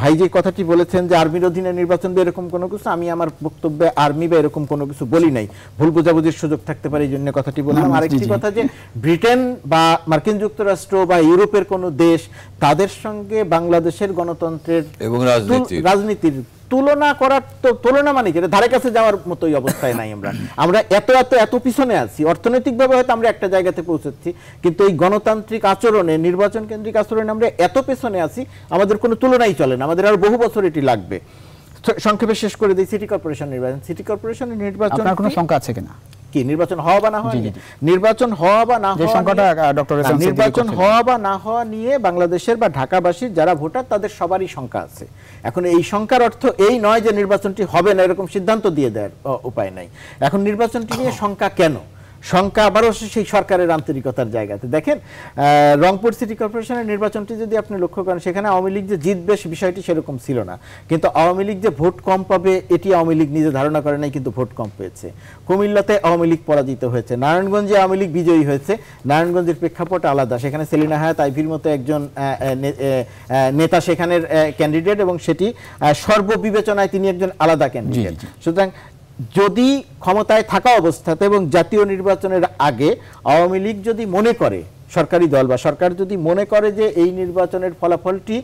ভাই যে কথাটি বলেছেন যে আর্মির অধীনে নির্বাচন দিয়ে এরকম কোনো কিছু আমি আমার বক্তব্যে আর্মি বা এরকম কোনো কিছু বলি নাই ভুল বোঝাবুঝির সুযোগ থাকতে পারে এই জন্য কথাটি বললাম আরেকটি কথা যে ব্রিটেন বা মার্কিন যুক্তরাষ্ট্র বা ইউরোপের কোনো দেশ তাদের সঙ্গে বাংলাদেশের গণতন্ত্রের এবং রাজনীতির তুলনা করার তো তুলনা মানে কি ধারে কাছে যাওয়ার মতোই অবস্থায় নাই আমরা আমরা এত এত এত পিছনে আছি অর্থনৈতিকভাবে হয়তো আমরা একটা জায়গাতে পৌঁছাচ্ছি কিন্তু এই গণতান্ত্রিক আচরণে নির্বাচন কেন্দ্রিক আচরণে আমরা এত পেছনে আছি আমাদের কোনো তুলনাই চলে না আমাদের আর বহু বছর এটি লাগবে সংক্ষেপে শেষ করে দিই সিটি কর্পোরেশন নির্বাচন সিটি কর্পোরেশনের নির্বাচন কোনো শঙ্কা আছে কিনা কি নির্বাচন হওয়া বা না হওয়া নির্বাচন হওয়া বা না হওয়া ডক্টর নির্বাচন হওয়া বা না হওয়া নিয়ে বাংলাদেশের বা ঢাকাবাসীর যারা ভোটার তাদের সবারই শঙ্কা আছে এখন এই শঙ্কার অর্থ এই নয় যে নির্বাচনটি হবে না এরকম সিদ্ধান্ত দিয়ে দেওয়ার উপায় নাই এখন নির্বাচনটি নিয়ে হ্যাঁ। শঙ্কা কেন শঙ্কা আবারও সেই সরকারের আন্তরিকতার জায়গাতে দেখেন রংপুর সিটি কর্পোরেশনের নির্বাচনটি যদি আপনি লক্ষ্য করেন সেখানে আওয়ামী লীগ যে জিতবে বিষয়টি সেরকম ছিল না কিন্তু আওয়ামী লীগ যে ভোট কম পাবে এটি আওয়ামী লীগ নিজে ধারণা করে নাই কিন্তু ভোট কম পেয়েছে কুমিল্লাতে আওয়ামী লীগ পরাজিত হয়েছে নারায়ণগঞ্জে আওয়ামী লীগ বিজয়ী হয়েছে নারায়ণগঞ্জের প্রেক্ষাপট আলাদা সেখানে সেলিনা হায়াত আইভির মতো একজন নেতা সেখানের ক্যান্ডিডেট এবং সেটি সর্ববিবেচনায় তিনি একজন আলাদা ক্যান্ডিডেট সুতরাং যদি ক্ষমতায় থাকা অবস্থাতে এবং জাতীয় নির্বাচনের আগে আওয়ামী লীগ যদি মনে করে সরকারি দল বা সরকার যদি মনে করে যে এই নির্বাচনের ফলাফলটি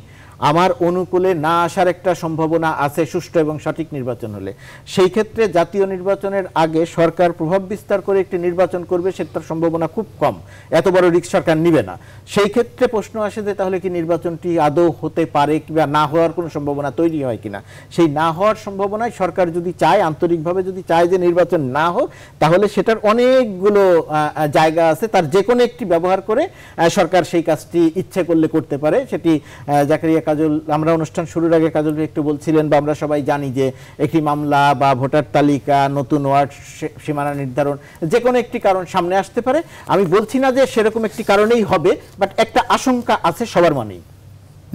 আমার অনুকূলে না আসার একটা সম্ভাবনা আছে সুষ্ঠু এবং সঠিক নির্বাচন হলে সেই ক্ষেত্রে জাতীয় নির্বাচনের আগে সরকার প্রভাব বিস্তার করে একটি নির্বাচন করবে সেটার সম্ভাবনা খুব কম এত বড় রিক্স সরকার নিবে না সেই ক্ষেত্রে প্রশ্ন আসে যে তাহলে কি নির্বাচনটি আদৌ হতে পারে কিংবা না হওয়ার কোনো সম্ভাবনা তৈরি হয় কিনা সেই না হওয়ার সম্ভাবনায় সরকার যদি চায় আন্তরিকভাবে যদি চায় যে নির্বাচন না হোক তাহলে সেটার অনেকগুলো জায়গা আছে তার যে কোনো একটি ব্যবহার করে সরকার সেই কাজটি ইচ্ছে করলে করতে পারে সেটি জাকারিয়া কাজল আমরা অনুষ্ঠান শুরুর আগে কাজল একটু বলছিলেন বা আমরা সবাই জানি যে একটি মামলা বা ভোটার তালিকা নতুন ওয়ার্ড সীমানা নির্ধারণ যে কোনো একটি কারণ সামনে আসতে পারে আমি বলছি না যে সেরকম একটি কারণেই হবে বাট একটা আশঙ্কা আছে সবার মানেই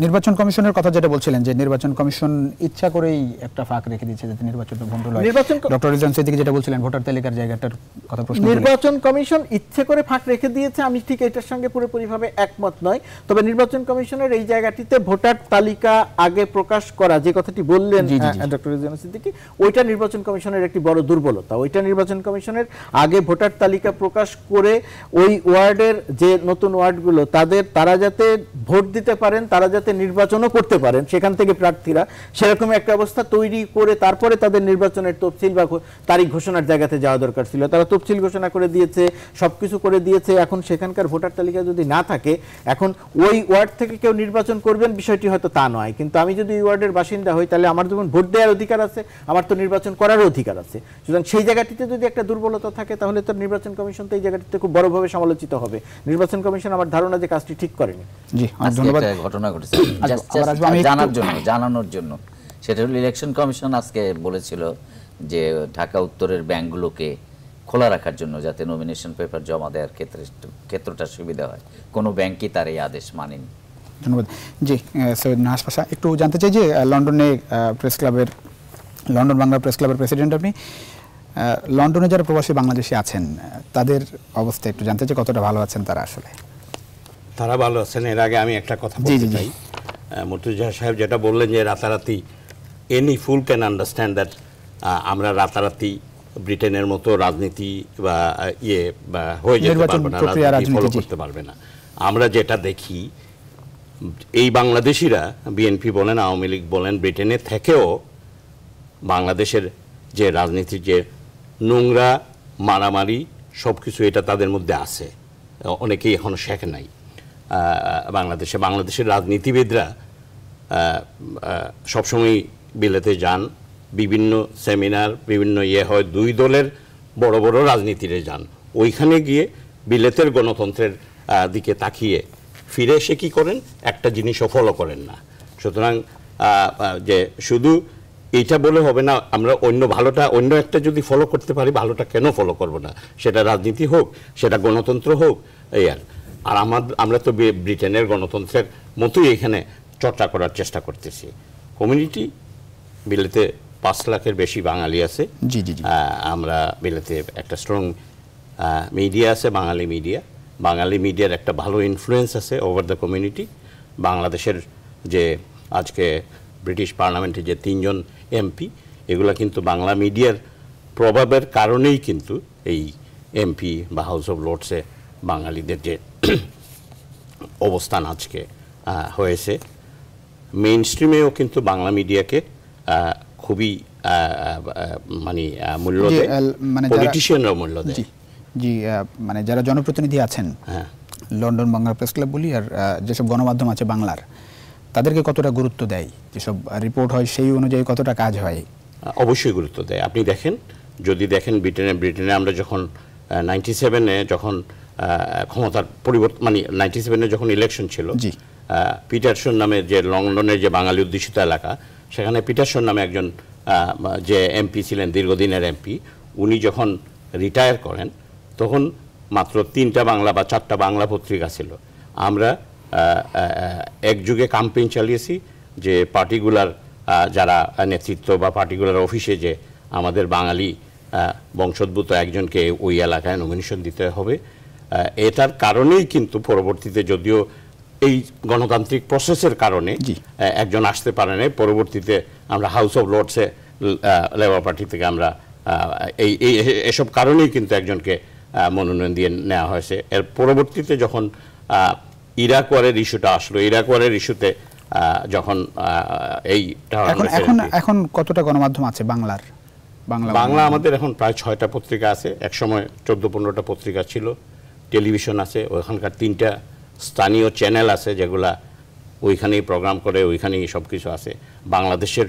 নির্বাচন কমিশনের কথা যেটা বলছিলেন যে নির্বাচন কমিশন ইচ্ছা করেই একটা ফাঁক রেখে দিয়েছে যাতে নির্বাচন ভণ্ড নির্বাচন ডক্টর রিজন সেদিকে যেটা বলছিলেন ভোটার তালিকার জায়গাটার কথা প্রশ্ন নির্বাচন কমিশন ইচ্ছে করে ফাঁক রেখে দিয়েছে আমি ঠিক এটার সঙ্গে পুরোপুরিভাবে একমত নই তবে নির্বাচন কমিশনের এই জায়গাটিতে ভোটার তালিকা আগে প্রকাশ করা যে কথাটি বললেন ডক্টর রিজন সিদ্দিকি ওইটা নির্বাচন কমিশনের একটি বড় দুর্বলতা ওইটা নির্বাচন কমিশনের আগে ভোটার তালিকা প্রকাশ করে ওই ওয়ার্ডের যে নতুন ওয়ার্ডগুলো তাদের তারা যাতে ভোট দিতে পারেন তারা যাতে যাতে নির্বাচনও করতে পারেন সেখান থেকে প্রার্থীরা সেরকম একটা অবস্থা তৈরি করে তারপরে তাদের নির্বাচনের তফসিল বা তারিখ ঘোষণার জায়গাতে যাওয়া দরকার ছিল তারা তফসিল ঘোষণা করে দিয়েছে সব কিছু করে দিয়েছে এখন সেখানকার ভোটার তালিকা যদি না থাকে এখন ওই ওয়ার্ড থেকে কেউ নির্বাচন করবেন বিষয়টি হয়তো তা নয় কিন্তু আমি যদি ওই ওয়ার্ডের বাসিন্দা হই তাহলে আমার যখন ভোট দেওয়ার অধিকার আছে আমার তো নির্বাচন করারও অধিকার আছে সুতরাং সেই জায়গাটিতে যদি একটা দুর্বলতা থাকে তাহলে তো নির্বাচন কমিশন তো এই জায়গাটিতে খুব বড়ভাবে সমালোচিত হবে নির্বাচন কমিশন আমার ধারণা যে কাজটি ঠিক করেনি জি ধন্যবাদ ঘটনা ঘটেছে জানার জন্য জানানোর জন্য সেটা হলো ইলেকশন কমিশন আজকে বলেছিল যে ঢাকা উত্তরের ব্যাংকগুলোকে খোলা রাখার জন্য যাতে নমিনেশন পেপার জমা দেওয়ার ক্ষেত্রে ক্ষেত্রটা সুবিধা হয় কোনো ব্যাংকই তার এই আদেশ মানেনি ধন্যবাদ জি সৈয়দ নাহাস পাশা একটু জানতে চাই যে লন্ডনে প্রেস ক্লাবের লন্ডন বাংলা প্রেস ক্লাবের প্রেসিডেন্ট আপনি লন্ডনে যারা প্রবাসী বাংলাদেশি আছেন তাদের অবস্থা একটু জানতে চাই কতটা ভালো আছেন তারা আসলে তারা ভালো আছেন এর আগে আমি একটা কথা বলতে চাই মর্তুজা সাহেব যেটা বললেন যে রাতারাতি any fool can understand that আমরা রাতারাতি ব্রিটেনের মতো রাজনীতি বা ইয়ে হয়ে যেতে পারবে না রাজনীতি ফলো করতে পারবে না আমরা যেটা দেখি এই বাংলাদেশিরা বিএনপি বলেন আওয়ামী লীগ বলেন ব্রিটেনে থেকেও বাংলাদেশের যে রাজনীতির যে নোংরা মারামারি সব কিছু এটা তাদের মধ্যে আছে অনেকেই এখনও শেখে নাই বাংলাদেশে বাংলাদেশের রাজনীতিবিদরা সবসময় বিলেতে যান বিভিন্ন সেমিনার বিভিন্ন ইয়ে হয় দুই দলের বড় বড় রাজনীতিরে যান ওইখানে গিয়ে বিলেতের গণতন্ত্রের দিকে তাকিয়ে ফিরে এসে কী করেন একটা জিনিসও ফলো করেন না সুতরাং যে শুধু এইটা বলে হবে না আমরা অন্য ভালোটা অন্য একটা যদি ফলো করতে পারি ভালোটা কেন ফলো করব না সেটা রাজনীতি হোক সেটা গণতন্ত্র হোক এই আর আর আমার আমরা তো ব্রিটেনের গণতন্ত্রের মতোই এখানে চর্চা করার চেষ্টা করতেছি কমিউনিটি বিলেতে পাঁচ লাখের বেশি বাঙালি আছে জি জি আমরা বিলেতে একটা স্ট্রং মিডিয়া আছে বাঙালি মিডিয়া বাঙালি মিডিয়ার একটা ভালো ইনফ্লুয়েন্স আছে ওভার দ্য কমিউনিটি বাংলাদেশের যে আজকে ব্রিটিশ পার্লামেন্টে যে তিনজন এমপি এগুলো কিন্তু বাংলা মিডিয়ার প্রভাবের কারণেই কিন্তু এই এমপি বা হাউস অফ লর্ডসে বাঙালিদের যে অবস্থান আজকে হয়েছে মেইন স্ট্রিমেও কিন্তু বাংলা মিডিয়াকে খুবই মানে মূল্য দেয় মানে পলিটিশিয়ানরা মূল্য দেয় জি মানে যারা জনপ্রতিনিধি আছেন লন্ডন বাংলা প্রেস ক্লাব বলি আর যেসব গণমাধ্যম আছে বাংলার তাদেরকে কতটা গুরুত্ব দেয় যেসব রিপোর্ট হয় সেই অনুযায়ী কতটা কাজ হয় অবশ্যই গুরুত্ব দেয় আপনি দেখেন যদি দেখেন ব্রিটেনে ব্রিটেনে আমরা যখন নাইনটি সেভেনে যখন ক্ষমতার পরিবর্তন মানে নাইনটি সেভেনে যখন ইলেকশন ছিল পিটারসন নামে যে লন্ডনের যে বাঙালি উদ্দেশিত এলাকা সেখানে পিটারসন নামে একজন যে এমপি ছিলেন দীর্ঘদিনের এমপি উনি যখন রিটায়ার করেন তখন মাত্র তিনটা বাংলা বা চারটা বাংলা পত্রিকা ছিল আমরা একযুগে ক্যাম্পেইন চালিয়েছি যে পার্টিগুলার যারা নেতৃত্ব বা পার্টিকুলার অফিসে যে আমাদের বাঙালি বংশোদ্ভূত একজনকে ওই এলাকায় নমিনেশন দিতে হবে এটার কারণেই কিন্তু পরবর্তীতে যদিও এই গণতান্ত্রিক প্রসেসের কারণে একজন আসতে পারে নাই পরবর্তীতে আমরা হাউস অফ লর্ডসে লেবার পার্টি থেকে আমরা এই এসব কারণেই কিন্তু একজনকে মনোনয়ন দিয়ে নেওয়া হয়েছে এর পরবর্তীতে যখন ইরাক ওয়ারের ইস্যুটা আসলো ইরাক ওয়ারের ইস্যুতে যখন এই এখন এখন কতটা গণমাধ্যম আছে বাংলার বাংলা বাংলা আমাদের এখন প্রায় ছয়টা পত্রিকা আছে একসময় চোদ্দ পনেরোটা পত্রিকা ছিল টেলিভিশন আছে ওইখানকার তিনটা স্থানীয় চ্যানেল আছে যেগুলা ওইখানেই প্রোগ্রাম করে ওইখানেই সব কিছু আছে বাংলাদেশের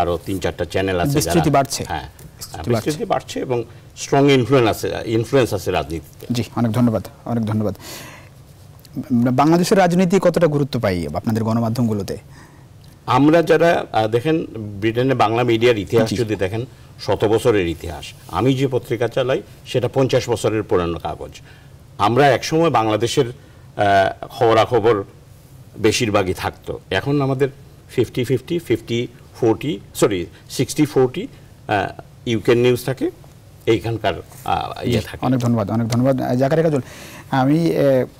আরও তিন চারটা চ্যানেল আছে বিস্তৃতি বাড়ছে হ্যাঁ, হ্যাঁ বাড়ছে এবং স্ট্রং ইনফ্লুয়েন্স আছে ইনফ্লুয়েন্স আছে রাজনীতিতে জি অনেক ধন্যবাদ অনেক ধন্যবাদ বাংলাদেশের রাজনীতি কতটা গুরুত্ব পাই আপনাদের গণমাধ্যমগুলোতে আমরা যারা দেখেন ব্রিটেনে বাংলা মিডিয়ার ইতিহাস যদি দেখেন শত বছরের ইতিহাস আমি যে পত্রিকা চালাই সেটা পঞ্চাশ বছরের পুরানো কাগজ আমরা একসময় বাংলাদেশের খবরাখবর বেশিরভাগই থাকতো এখন আমাদের fifty fifty fifty forty sorry sixty forty ইউকেন নিউজ থাকে এইখানকার ইয়ে থাকে অনেক ধন্যবাদ অনেক ধন্যবাদ জাকারে কাজল আমি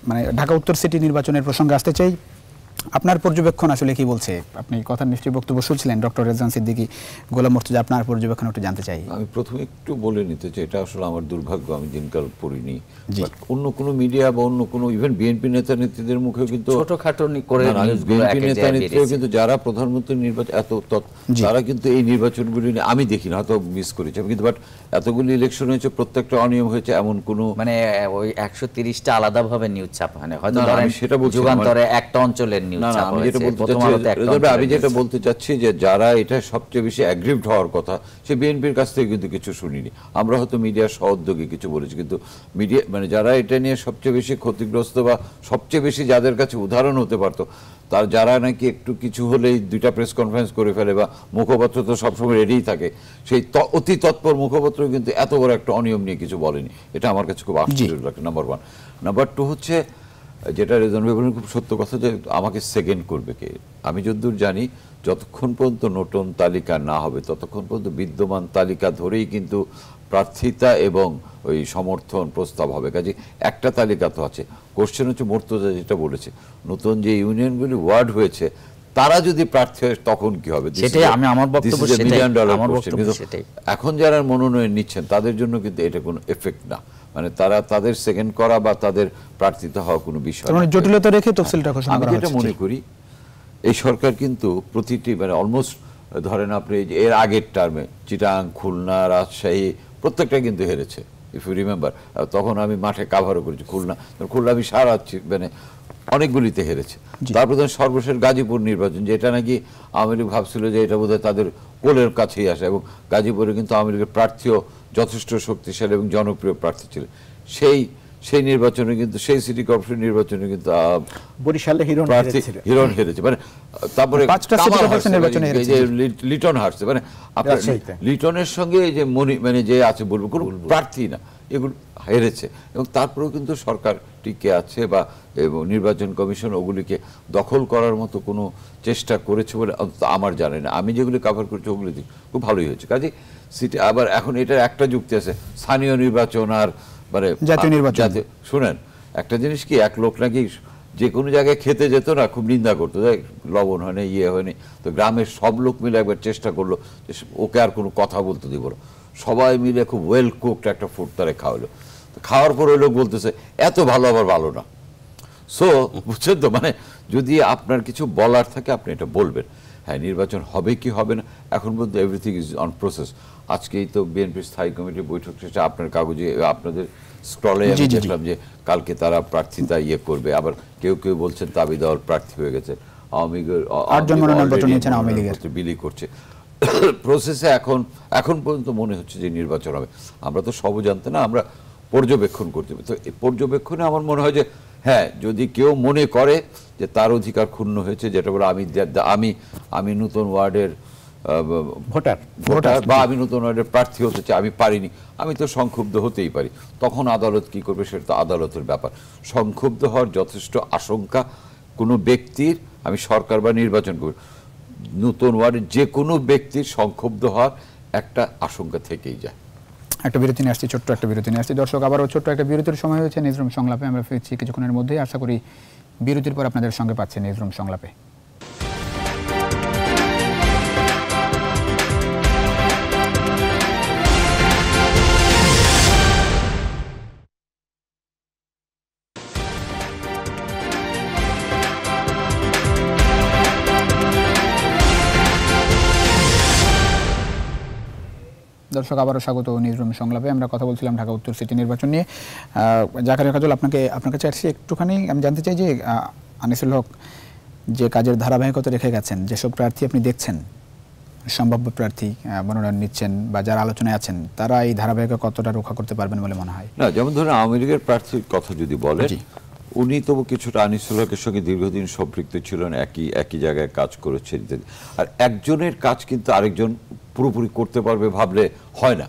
মানে ঢাকা উত্তর সিটি নির্বাচনের প্রসঙ্গে আসতে চাই আপনার পর্যবেক্ষণ আসলে কি বলছে আপনি কথা নিশ্চয়ই বক্তব্য শুনছিলেন ডক্টর রেজান সিদ্দিকী গোলাম মর্তুজা আপনার পর্যবেক্ষণ একটু জানতে চাই আমি প্রথমে একটু বলে নিতে চাই এটা আসলে আমার দুর্ভাগ্য আমি দিনকাল পড়িনি অন্য কোন মিডিয়া বা অন্য কোন ইভেন বিএনপি নেতা নেত্রীদের মুখেও কিন্তু ছোটখাটো করে বিএনপি নেতা নেত্রীও কিন্তু যারা প্রধানমন্ত্রী নির্বাচন এত তারা কিন্তু এই নির্বাচনগুলি আমি দেখি না হয়তো মিস করেছি আমি কিন্তু বাট এতগুলি ইলেকশন হয়েছে প্রত্যেকটা অনিয়ম হয়েছে এমন কোন মানে ওই একশো তিরিশটা আলাদাভাবে নিউজ মানে হয়তো সেটা যুগান্তরে একটা অঞ্চলের আমি যেটা বলতে চাচ্ছি যে যারা এটা সবচেয়ে বেশি অ্যাগ্রিভড হওয়ার কথা সে বিএনপির কাছ থেকে কিন্তু কিছু শুনিনি আমরা হয়তো মিডিয়ার সহদ্যোগে কিছু বলেছি কিন্তু মিডিয়া মানে যারা এটা নিয়ে সবচেয়ে বেশি ক্ষতিগ্রস্ত বা সবচেয়ে বেশি যাদের কাছে উদাহরণ হতে পারতো তার যারা নাকি একটু কিছু হলেই দুইটা প্রেস কনফারেন্স করে ফেলে বা মুখপত্র তো সবসময় রেডিই থাকে সেই অতি তৎপর মুখপত্র কিন্তু এত বড় একটা অনিয়ম নিয়ে কিছু বলেনি এটা আমার কাছে খুব আশ্চর্য লাগে নাম্বার ওয়ান নাম্বার টু হচ্ছে যেটা রিজনেবল খুব সত্য কথা যে আমাকে সেকেন্ড করবে কে আমি যদ্দূর জানি যতক্ষণ পর্যন্ত নতুন তালিকা না হবে ততক্ষণ পর্যন্ত বিদ্যমান তালিকা ধরেই কিন্তু প্রার্থিতা এবং ওই সমর্থন প্রস্তাব হবে কাজে একটা তালিকা তো আছে কোশ্চেন হচ্ছে মোর্তজা যেটা বলেছে নতুন যে ইউনিয়নগুলি ওয়ার্ড হয়েছে তারা যদি প্রার্থী হয় তখন কি হবে এখন যারা মনোনয়ন নিচ্ছেন তাদের জন্য কিন্তু এটা কোনো এফেক্ট না মানে তারা তাদের সেকেন্ড করা বা তাদের প্রার্থিত হওয়া কোনো বিষয় মানে জটিলতা রেখে তফসিলটা ঘোষণা করা মনে করি এই সরকার কিন্তু প্রতিটি মানে অলমোস্ট ধরেন আপনি এর আগের টার্মে চিটাং খুলনা রাজশাহী প্রত্যেকটা কিন্তু হেরেছে ইফ ইউ রিমেম্বার তখন আমি মাঠে কাভারও করেছি খুলনা খুলনা আমি সারা মানে অনেকগুলিতে হেরেছে তারপর ধরেন সর্বশেষ গাজীপুর নির্বাচন যেটা নাকি আওয়ামী লীগ ভাবছিল যে এটা বোধহয় তাদের কোলের কাছেই আসে এবং গাজীপুরে কিন্তু আওয়ামী লীগের প্রার্থীও যথেষ্ট শক্তিশালী এবং জনপ্রিয় প্রার্থী ছিল সেই সেই নির্বাচনে কিন্তু সেই সিটি কর্পোরেশন নির্বাচনে কিন্তু বরিশালে হিরণ হিরণ হেরেছে মানে তারপরে লিটন হারছে মানে আপনার লিটনের সঙ্গে যে মনি মানে যে আছে বলবো কোনো প্রার্থী না এগুলো হেরেছে এবং তারপরেও কিন্তু সরকার টিকে আছে বা এবং নির্বাচন কমিশন ওগুলিকে দখল করার মতো কোনো চেষ্টা করেছে বলে আমার জানে না আমি যেগুলি কাভার করেছি ওগুলি খুব ভালোই হয়েছে কাজে সিটি আবার এখন এটার একটা যুক্তি আছে স্থানীয় নির্বাচন আর মানে জাতীয় নির্বাচন শুনেন একটা জিনিস কি এক লোক নাকি যে কোনো জায়গায় খেতে যেত না খুব নিন্দা করতো লবণ হয়নি ইয়ে হয়নি তো গ্রামের সব লোক মিলে একবার চেষ্টা করলো যে ওকে আর কোনো কথা বলতে দিব না সবাই মিলে খুব ওয়েল কুকড একটা ফুড তারে খাওয়ালো খাওয়ার পরে লোক বলতেছে এত ভালো আবার ভালো না সো বুঝছেন তো মানে যদি আপনার কিছু বলার থাকে আপনি এটা বলবেন হ্যাঁ নির্বাচন হবে কি হবে না এখন পর্যন্ত এভরিথিং ইজ অন প্রসেস আজকেই তো বিএনপির স্থায়ী কমিটির বৈঠক শেষে আপনার কাগজে আপনাদের স্ক্রলে আমি দেখলাম যে কালকে তারা প্রার্থিতা ইয়ে করবে আবার কেউ কেউ বলছেন তাবি দেওয়ার প্রার্থী হয়ে গেছে আওয়ামী লীগের বিলি করছে প্রসেসে এখন এখন পর্যন্ত মনে হচ্ছে যে নির্বাচন হবে আমরা তো সব জানতে না আমরা পর্যবেক্ষণ করতে হবে তো এই পর্যবেক্ষণে আমার মনে হয় যে হ্যাঁ যদি কেউ মনে করে যে তার অধিকার ক্ষুণ্ণ হয়েছে যেটা বলে আমি আমি আমি নতুন ওয়ার্ডের ভোটার ভোটার বা আমি নতুন ওয়ার্ডের প্রার্থী হতে চাই আমি পারিনি আমি তো সংক্ষুব্ধ হতেই পারি তখন আদালত কি করবে সেটা তো আদালতের ব্যাপার সংক্ষুব্ধ হওয়ার যথেষ্ট আশঙ্কা কোনো ব্যক্তির আমি সরকার বা নির্বাচন করি নতুন ওয়ার্ডের যে কোনো ব্যক্তির সংক্ষুব্ধ হওয়ার একটা আশঙ্কা থেকেই যায় একটা বিরতি নিয়ে আসছি ছোট্ট একটা বিরতি নিয়ে আসছি দর্শক আবারও ছোট্ট একটা বিরতির সময় হয়েছে নিজরুম সংলাপে আমরা ফিরছি কিছুক্ষণের মধ্যেই আশা করি বিরতির পর আপনাদের সঙ্গে পাচ্ছি নিজরুম সংলাপে দর্শক আবারও স্বাগত নিউজরুম সংলাপে আমরা কথা বলছিলাম ঢাকা উত্তর সিটি নির্বাচন নিয়ে জাকারিয়া কাজল আপনাকে আপনার কাছে আসছি একটুখানি আমি জানতে চাই যে আনিসুল হক যে কাজের ধারাবাহিকতা রেখে গেছেন যেসব প্রার্থী আপনি দেখছেন সম্ভাব্য প্রার্থী মনোনয়ন নিচ্ছেন বা যারা আলোচনায় আছেন তারা এই ধারাবাহিক কতটা রক্ষা করতে পারবেন বলে মনে হয় না যেমন ধরেন আওয়ামী লীগের প্রার্থীর কথা যদি বলে উনি তো কিছুটা আনিসুল হকের সঙ্গে দীর্ঘদিন সম্পৃক্ত ছিলেন একই একই জায়গায় কাজ করেছেন আর একজনের কাজ কিন্তু আরেকজন পুরোপুরি করতে পারবে ভাবলে হয় না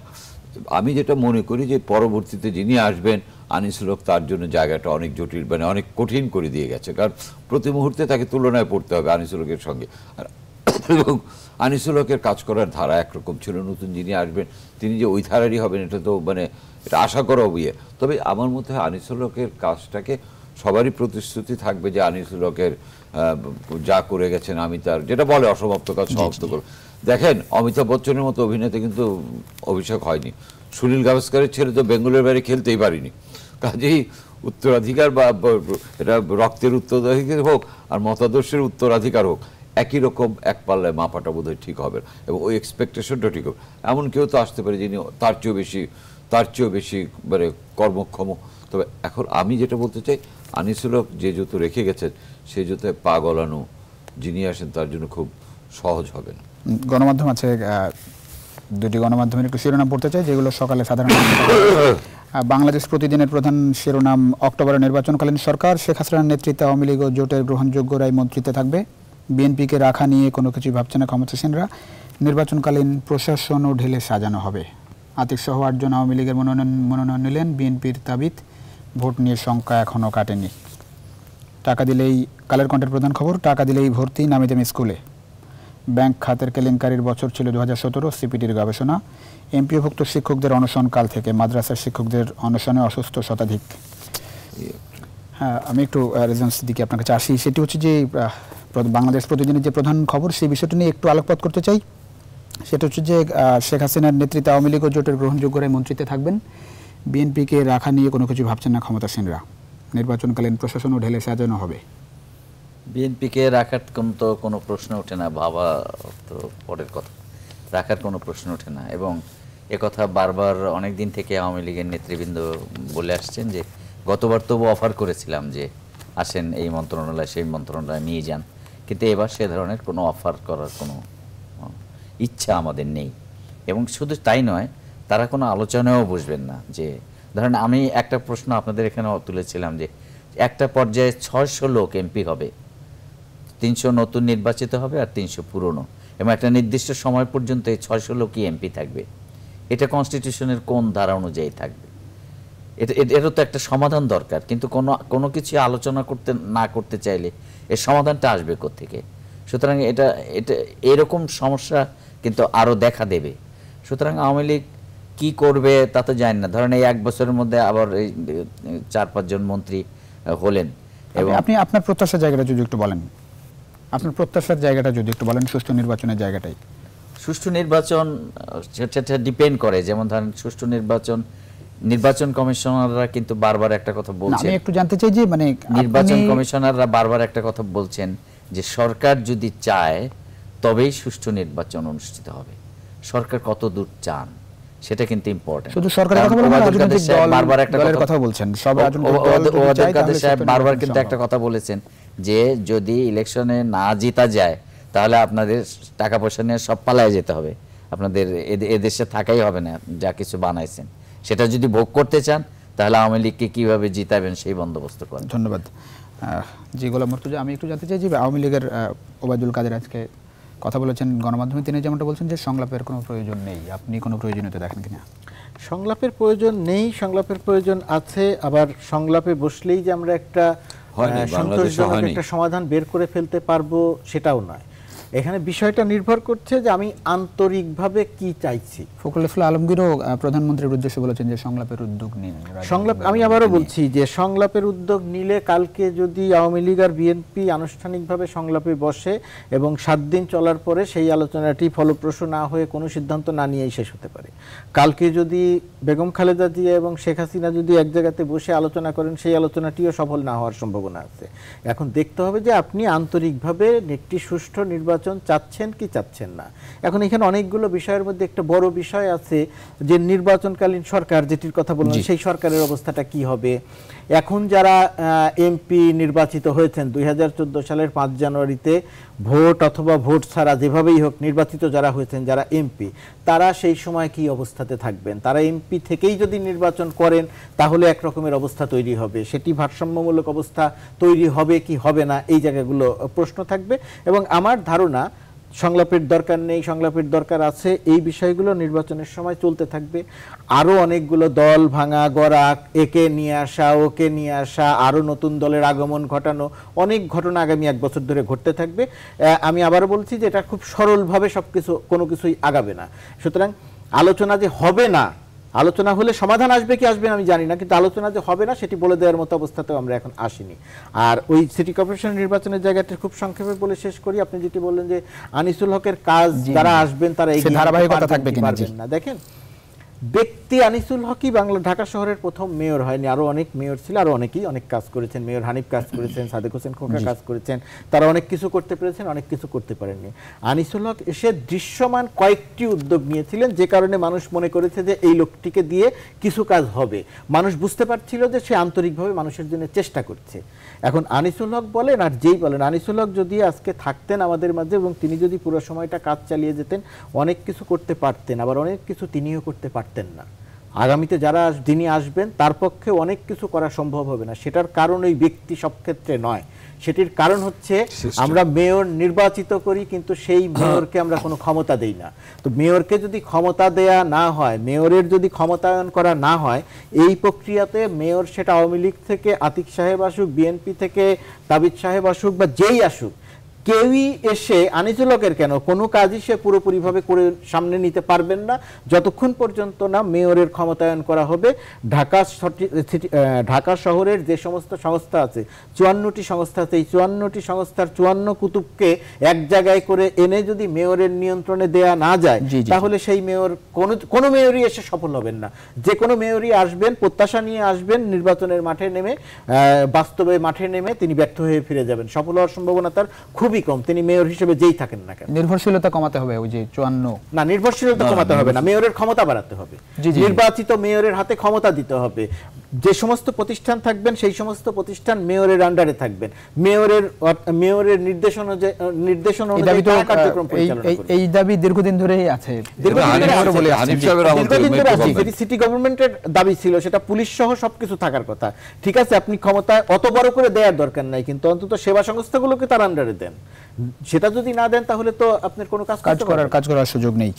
আমি যেটা মনে করি যে পরবর্তীতে যিনি আসবেন আনিসুলক তার জন্য জায়গাটা অনেক জটিল মানে অনেক কঠিন করে দিয়ে গেছে কারণ প্রতি মুহূর্তে তাকে তুলনায় পড়তে হবে আনিসুলকের সঙ্গে আর এবং আনিসুলকের কাজ করার ধারা একরকম ছিল নতুন যিনি আসবেন তিনি যে ওই ধারারই হবেন এটা তো মানে এটা আশা করা বিয়ে তবে আমার মধ্যে আনিসুলকের কাজটাকে সবারই প্রতিশ্রুতি থাকবে যে আনিসুলকের যা করে গেছেন আমি তার যেটা বলে অসমাপ্ত কাজ সমাপ্ত করবো দেখেন অমিতাভ বচ্চনের মতো অভিনেতা কিন্তু অভিষেক হয়নি সুনীল গাভাস্কারের ছেলে তো বেঙ্গলের বাইরে খেলতেই পারিনি কাজেই উত্তরাধিকার বা এটা রক্তের উত্তরাধিকার হোক আর মতাদর্শের উত্তরাধিকার হোক একই রকম এক পাল্লায় মাপাটা বোধহয় ঠিক হবে এবং ওই এক্সপেকটেশনটা ঠিক হবে এমন কেউ তো আসতে পারে যিনি তার চেয়েও বেশি তার চেয়েও বেশি মানে কর্মক্ষম তবে এখন আমি যেটা বলতে চাই আনিসুল হক যে জুতো রেখে গেছেন সেই জুতোয় পা গলানো যিনি আসেন তার জন্য খুব সহজ হবে না গণমাধ্যম আছে দুটি গণমাধ্যমের একটু শিরোনাম পড়তে চাই যেগুলো সকালে সাধারণ বাংলাদেশ প্রতিদিনের প্রধান শিরোনাম অক্টোবরে নির্বাচনকালীন সরকার শেখ হাসিনার নেতৃত্বে আওয়ামী লীগ ও জোটের গ্রহণযোগ্য রায় মন্ত্রিত্বে থাকবে বিএনপিকে রাখা নিয়ে কোনো কিছু ভাবছে না ক্ষমতাসীনরা নির্বাচনকালীন প্রশাসন ও ঢেলে সাজানো হবে আতিকসহ আটজন আওয়ামী লীগের মনোনয়ন মনোনয়ন নিলেন বিএনপির তাবিদ ভোট নিয়ে শঙ্কা এখনও কাটেনি টাকা দিলেই কালের কণ্ঠের প্রধান খবর টাকা দিলেই ভর্তি নামি স্কুলে ব্যাংক খাতের কেলেঙ্কারির বছর ছিল দু হাজার সতেরো সিপিটির গবেষণা এমপিওভুক্ত শিক্ষকদের অনশনকাল থেকে মাদ্রাসার শিক্ষকদের অনশনে অসুস্থ শতাধিক হ্যাঁ আমি একটু রেজেন্স দিকে আপনার কাছে আসি সেটি হচ্ছে যে বাংলাদেশ প্রতিদিনের যে প্রধান খবর সেই বিষয়টি নিয়ে একটু আলোকপাত করতে চাই সেটা হচ্ছে যে শেখ হাসিনার নেতৃত্বে আওয়ামী লীগ জোটের গ্রহণযোগ্যরাই মন্ত্রীতে থাকবেন বিএনপিকে রাখা নিয়ে কোনো কিছু ভাবছেন না ক্ষমতাসীনরা নির্বাচনকালীন প্রশাসনও ঢেলে সাজানো হবে বিএনপিকে রাখার তো কোনো প্রশ্ন ওঠে না ভাবা তো পরের কথা রাখার কোনো প্রশ্ন ওঠে না এবং কথা বারবার অনেক দিন থেকে আওয়ামী লীগের নেতৃবৃন্দ বলে আসছেন যে গতবার তবু অফার করেছিলাম যে আসেন এই মন্ত্রণালয় সেই মন্ত্রণালয় নিয়ে যান কিন্তু এবার সে ধরনের কোনো অফার করার কোনো ইচ্ছা আমাদের নেই এবং শুধু তাই নয় তারা কোনো আলোচনায়ও বসবেন না যে ধরেন আমি একটা প্রশ্ন আপনাদের এখানে তুলেছিলাম যে একটা পর্যায়ে ছয়শো লোক এমপি হবে তিনশো নতুন নির্বাচিত হবে আর তিনশো পুরনো এবং একটা নির্দিষ্ট সময় পর্যন্ত এই ছয়শো লোকই এমপি থাকবে এটা কনস্টিটিউশনের কোন ধারা অনুযায়ী থাকবে এটা এরও তো একটা সমাধান দরকার কিন্তু কোনো কোনো কিছু আলোচনা করতে না করতে চাইলে এর সমাধানটা আসবে কোথেকে সুতরাং এটা এটা এরকম সমস্যা কিন্তু আরও দেখা দেবে সুতরাং আওয়ামী লীগ কী করবে তা তো জানি না ধরেন এই এক বছরের মধ্যে আবার এই চার পাঁচজন মন্ত্রী হলেন এবং আপনি আপনার প্রত্যাশা জায়গাটা যদি একটু বলেন আপনার প্রত্যাশার জায়গাটা যদি একটু বলেন সুষ্ঠু নির্বাচনের জায়গাটাই সুষ্ঠু নির্বাচন ডিপেন্ড করে যেমন ধরেন সুষ্ঠু নির্বাচন নির্বাচন কমিশনাররা কিন্তু বারবার একটা কথা বলছেন আমি একটু জানতে চাই যে মানে নির্বাচন কমিশনাররা বারবার একটা কথা বলছেন যে সরকার যদি চায় তবেই সুষ্ঠু নির্বাচন অনুষ্ঠিত হবে সরকার কত দূর চান সেটা কিন্তু ইম্পর্টেন্ট শুধু সরকারের কথা রাজনৈতিক বারবার একটা কথা বলছেন সব রাজনৈতিক দল বারবার কিন্তু একটা কথা বলেছেন যে যদি ইলেকশনে না জিতা যায় তাহলে আপনাদের টাকা পয়সা নিয়ে সব পালায় যেতে হবে আপনাদের এদেশে থাকাই হবে না যা কিছু বানাইছেন সেটা যদি ভোগ করতে চান তাহলে আওয়ামী লীগকে কীভাবে জিতাবেন সেই বন্দোবস্ত করেন ধন্যবাদ জি গোলাম মর্তুজা আমি একটু জানতে চাই যে আওয়ামী লীগের ওবায়দুল কাদের আজকে কথা বলেছেন গণমাধ্যমে তিনি যেমনটা বলছেন যে সংলাপের কোনো প্রয়োজন নেই আপনি কোনো প্রয়োজনীয়তা দেখেন কিনা সংলাপের প্রয়োজন নেই সংলাপের প্রয়োজন আছে আবার সংলাপে বসলেই যে আমরা একটা সন্তোষজনক একটা সমাধান বের করে ফেলতে পারবো সেটাও নয় এখানে বিষয়টা নির্ভর করছে যে আমি আন্তরিকভাবে কি চাইছি ফকরুল আলমগীরও প্রধানমন্ত্রীর উদ্দেশ্যে বলেছেন যে সংলাপের উদ্যোগ নিন সংলাপ আমি আবারও বলছি যে সংলাপের উদ্যোগ নিলে কালকে যদি আওয়ামী লীগ আর বিএনপি আনুষ্ঠানিকভাবে সংলাপে বসে এবং সাত দিন চলার পরে সেই আলোচনাটি ফলপ্রসূ না হয়ে কোনো সিদ্ধান্ত না নিয়েই শেষ হতে পারে কালকে যদি বেগম খালেদা জিয়া এবং শেখ হাসিনা যদি এক জায়গাতে বসে আলোচনা করেন সেই আলোচনাটিও সফল না হওয়ার সম্ভাবনা আছে এখন দেখতে হবে যে আপনি আন্তরিকভাবে একটি সুষ্ঠু নির্বাচন চাচ্ছেন কি চাচ্ছেন না এখন এখানে অনেকগুলো বিষয়ের মধ্যে একটা বড় বিষয় আছে যে নির্বাচনকালীন সরকার যেটির কথা বললেন সেই সরকারের অবস্থাটা কি হবে এখন যারা এমপি নির্বাচিত হয়েছেন দুই সালের পাঁচ জানুয়ারিতে ভোট অথবা ভোট ছাড়া যেভাবেই হোক নির্বাচিত যারা হয়েছেন যারা এমপি তারা সেই সময় কি অবস্থাতে থাকবেন তারা এমপি থেকেই যদি নির্বাচন করেন তাহলে এক রকমের অবস্থা তৈরি হবে সেটি ভারসাম্যমূলক অবস্থা তৈরি হবে কি হবে না এই জায়গাগুলো প্রশ্ন থাকবে এবং আমার ধারণা সংলাপের দরকার নেই সংলাপের দরকার আছে এই বিষয়গুলো নির্বাচনের সময় চলতে থাকবে আরও অনেকগুলো দল ভাঙা গড়া একে নিয়ে আসা ওকে নিয়ে আসা আরও নতুন দলের আগমন ঘটানো অনেক ঘটনা আগামী এক বছর ধরে ঘটতে থাকবে আমি আবার বলছি যে এটা খুব সরলভাবে সব কিছু কোনো কিছুই আগাবে না সুতরাং আলোচনা যে হবে না আলোচনা হলে সমাধান আসবে কি আসবে আমি জানি না কিন্তু আলোচনা যে হবে না সেটি বলে দেওয়ার মতো অবস্থাতেও আমরা এখন আসিনি আর ওই সিটি কর্পোরেশন নির্বাচনের জায়গাটা খুব সংক্ষেপে বলে শেষ করি আপনি যেটি বললেন যে আনিসুল হকের কাজ যারা আসবেন তারা এই ধারাবাহিকতা থাকবে না দেখেন ব্যক্তি আনিসুল হকই বাংলা ঢাকা শহরের প্রথম মেয়র হয়নি আরও অনেক মেয়র ছিল আরও অনেকেই অনেক কাজ করেছেন মেয়র হানিফ কাজ করেছেন সাদেক হোসেন খোকা কাজ করেছেন তারা অনেক কিছু করতে পেরেছেন অনেক কিছু করতে পারেননি আনিসুল হক এসে দৃশ্যমান কয়েকটি উদ্যোগ নিয়েছিলেন যে কারণে মানুষ মনে করেছে যে এই লোকটিকে দিয়ে কিছু কাজ হবে মানুষ বুঝতে পারছিল যে সে আন্তরিকভাবে মানুষের জন্য চেষ্টা করছে এখন আনিসুল হক বলেন আর যেই বলেন আনিসুল হক যদি আজকে থাকতেন আমাদের মাঝে এবং তিনি যদি পুরো সময়টা কাজ চালিয়ে যেতেন অনেক কিছু করতে পারতেন আবার অনেক কিছু তিনিও করতে পারতেন পারতেন না আগামীতে যারা যিনি আসবেন তার পক্ষে অনেক কিছু করা সম্ভব হবে না সেটার কারণ ওই ব্যক্তি সব ক্ষেত্রে নয় সেটির কারণ হচ্ছে আমরা মেয়র নির্বাচিত করি কিন্তু সেই মেয়রকে আমরা কোনো ক্ষমতা দেই না তো মেয়রকে যদি ক্ষমতা দেয়া না হয় মেয়রের যদি ক্ষমতায়ন করা না হয় এই প্রক্রিয়াতে মেয়র সেটা আওয়ামী লীগ থেকে আতিক সাহেব আসুক বিএনপি থেকে তাবিদ সাহেব আসুক বা যেই আসুক কেউই এসে আনিজুলকের কেন কোনো কাজই সে পুরোপুরিভাবে করে সামনে নিতে পারবেন না যতক্ষণ পর্যন্ত না মেয়রের ক্ষমতায়ন করা হবে ঢাকা ঢাকা শহরের যে সমস্ত সংস্থা আছে চুয়ান্নটি সংস্থা আছে এই চুয়ান্নটি সংস্থার চুয়ান্ন কুতুবকে এক জায়গায় করে এনে যদি মেয়রের নিয়ন্ত্রণে দেয়া না যায় তাহলে সেই মেয়র কোনো কোনো মেয়রই এসে সফল হবেন না যে কোনো মেয়রই আসবেন প্রত্যাশা নিয়ে আসবেন নির্বাচনের মাঠে নেমে বাস্তবে মাঠে নেমে তিনি ব্যর্থ হয়ে ফিরে যাবেন সফল হওয়ার সম্ভাবনা তার খুব ক্রমানুবিক্রম তিনি মেয়র হিসেবে যেই থাকেন না কেন নির্ভরশীলতা কমাতে হবে ওই যে চুয়ান্ন না নির্ভরশীলতা কমাতে হবে না মেয়রের ক্ষমতা বাড়াতে হবে নির্বাচিত মেয়রের হাতে ক্ষমতা দিতে হবে যে সমস্ত প্রতিষ্ঠান থাকবেন সেই সমস্ত প্রতিষ্ঠান মেয়রের আন্ডারে থাকবেন মেয়রের মেয়রের নির্দেশ অনুযায়ী নির্দেশন অনুযায়ী কার্যক্রম পরিচালনা এই দাবি দীর্ঘদিন ধরেই আছে দীর্ঘদিন ধরে আছে যেটি সিটি গভর্নমেন্টের দাবি ছিল সেটা পুলিশ সহ সবকিছু থাকার কথা ঠিক আছে আপনি ক্ষমতা অত বড় করে দেওয়ার দরকার নাই কিন্তু অন্তত সেবা সংস্থাগুলোকে তার আন্ডারে দেন সেটা যদি না দেন তাহলে তো আপনার কোনো কাজ কাজ করার কাজ করার সুযোগ নেই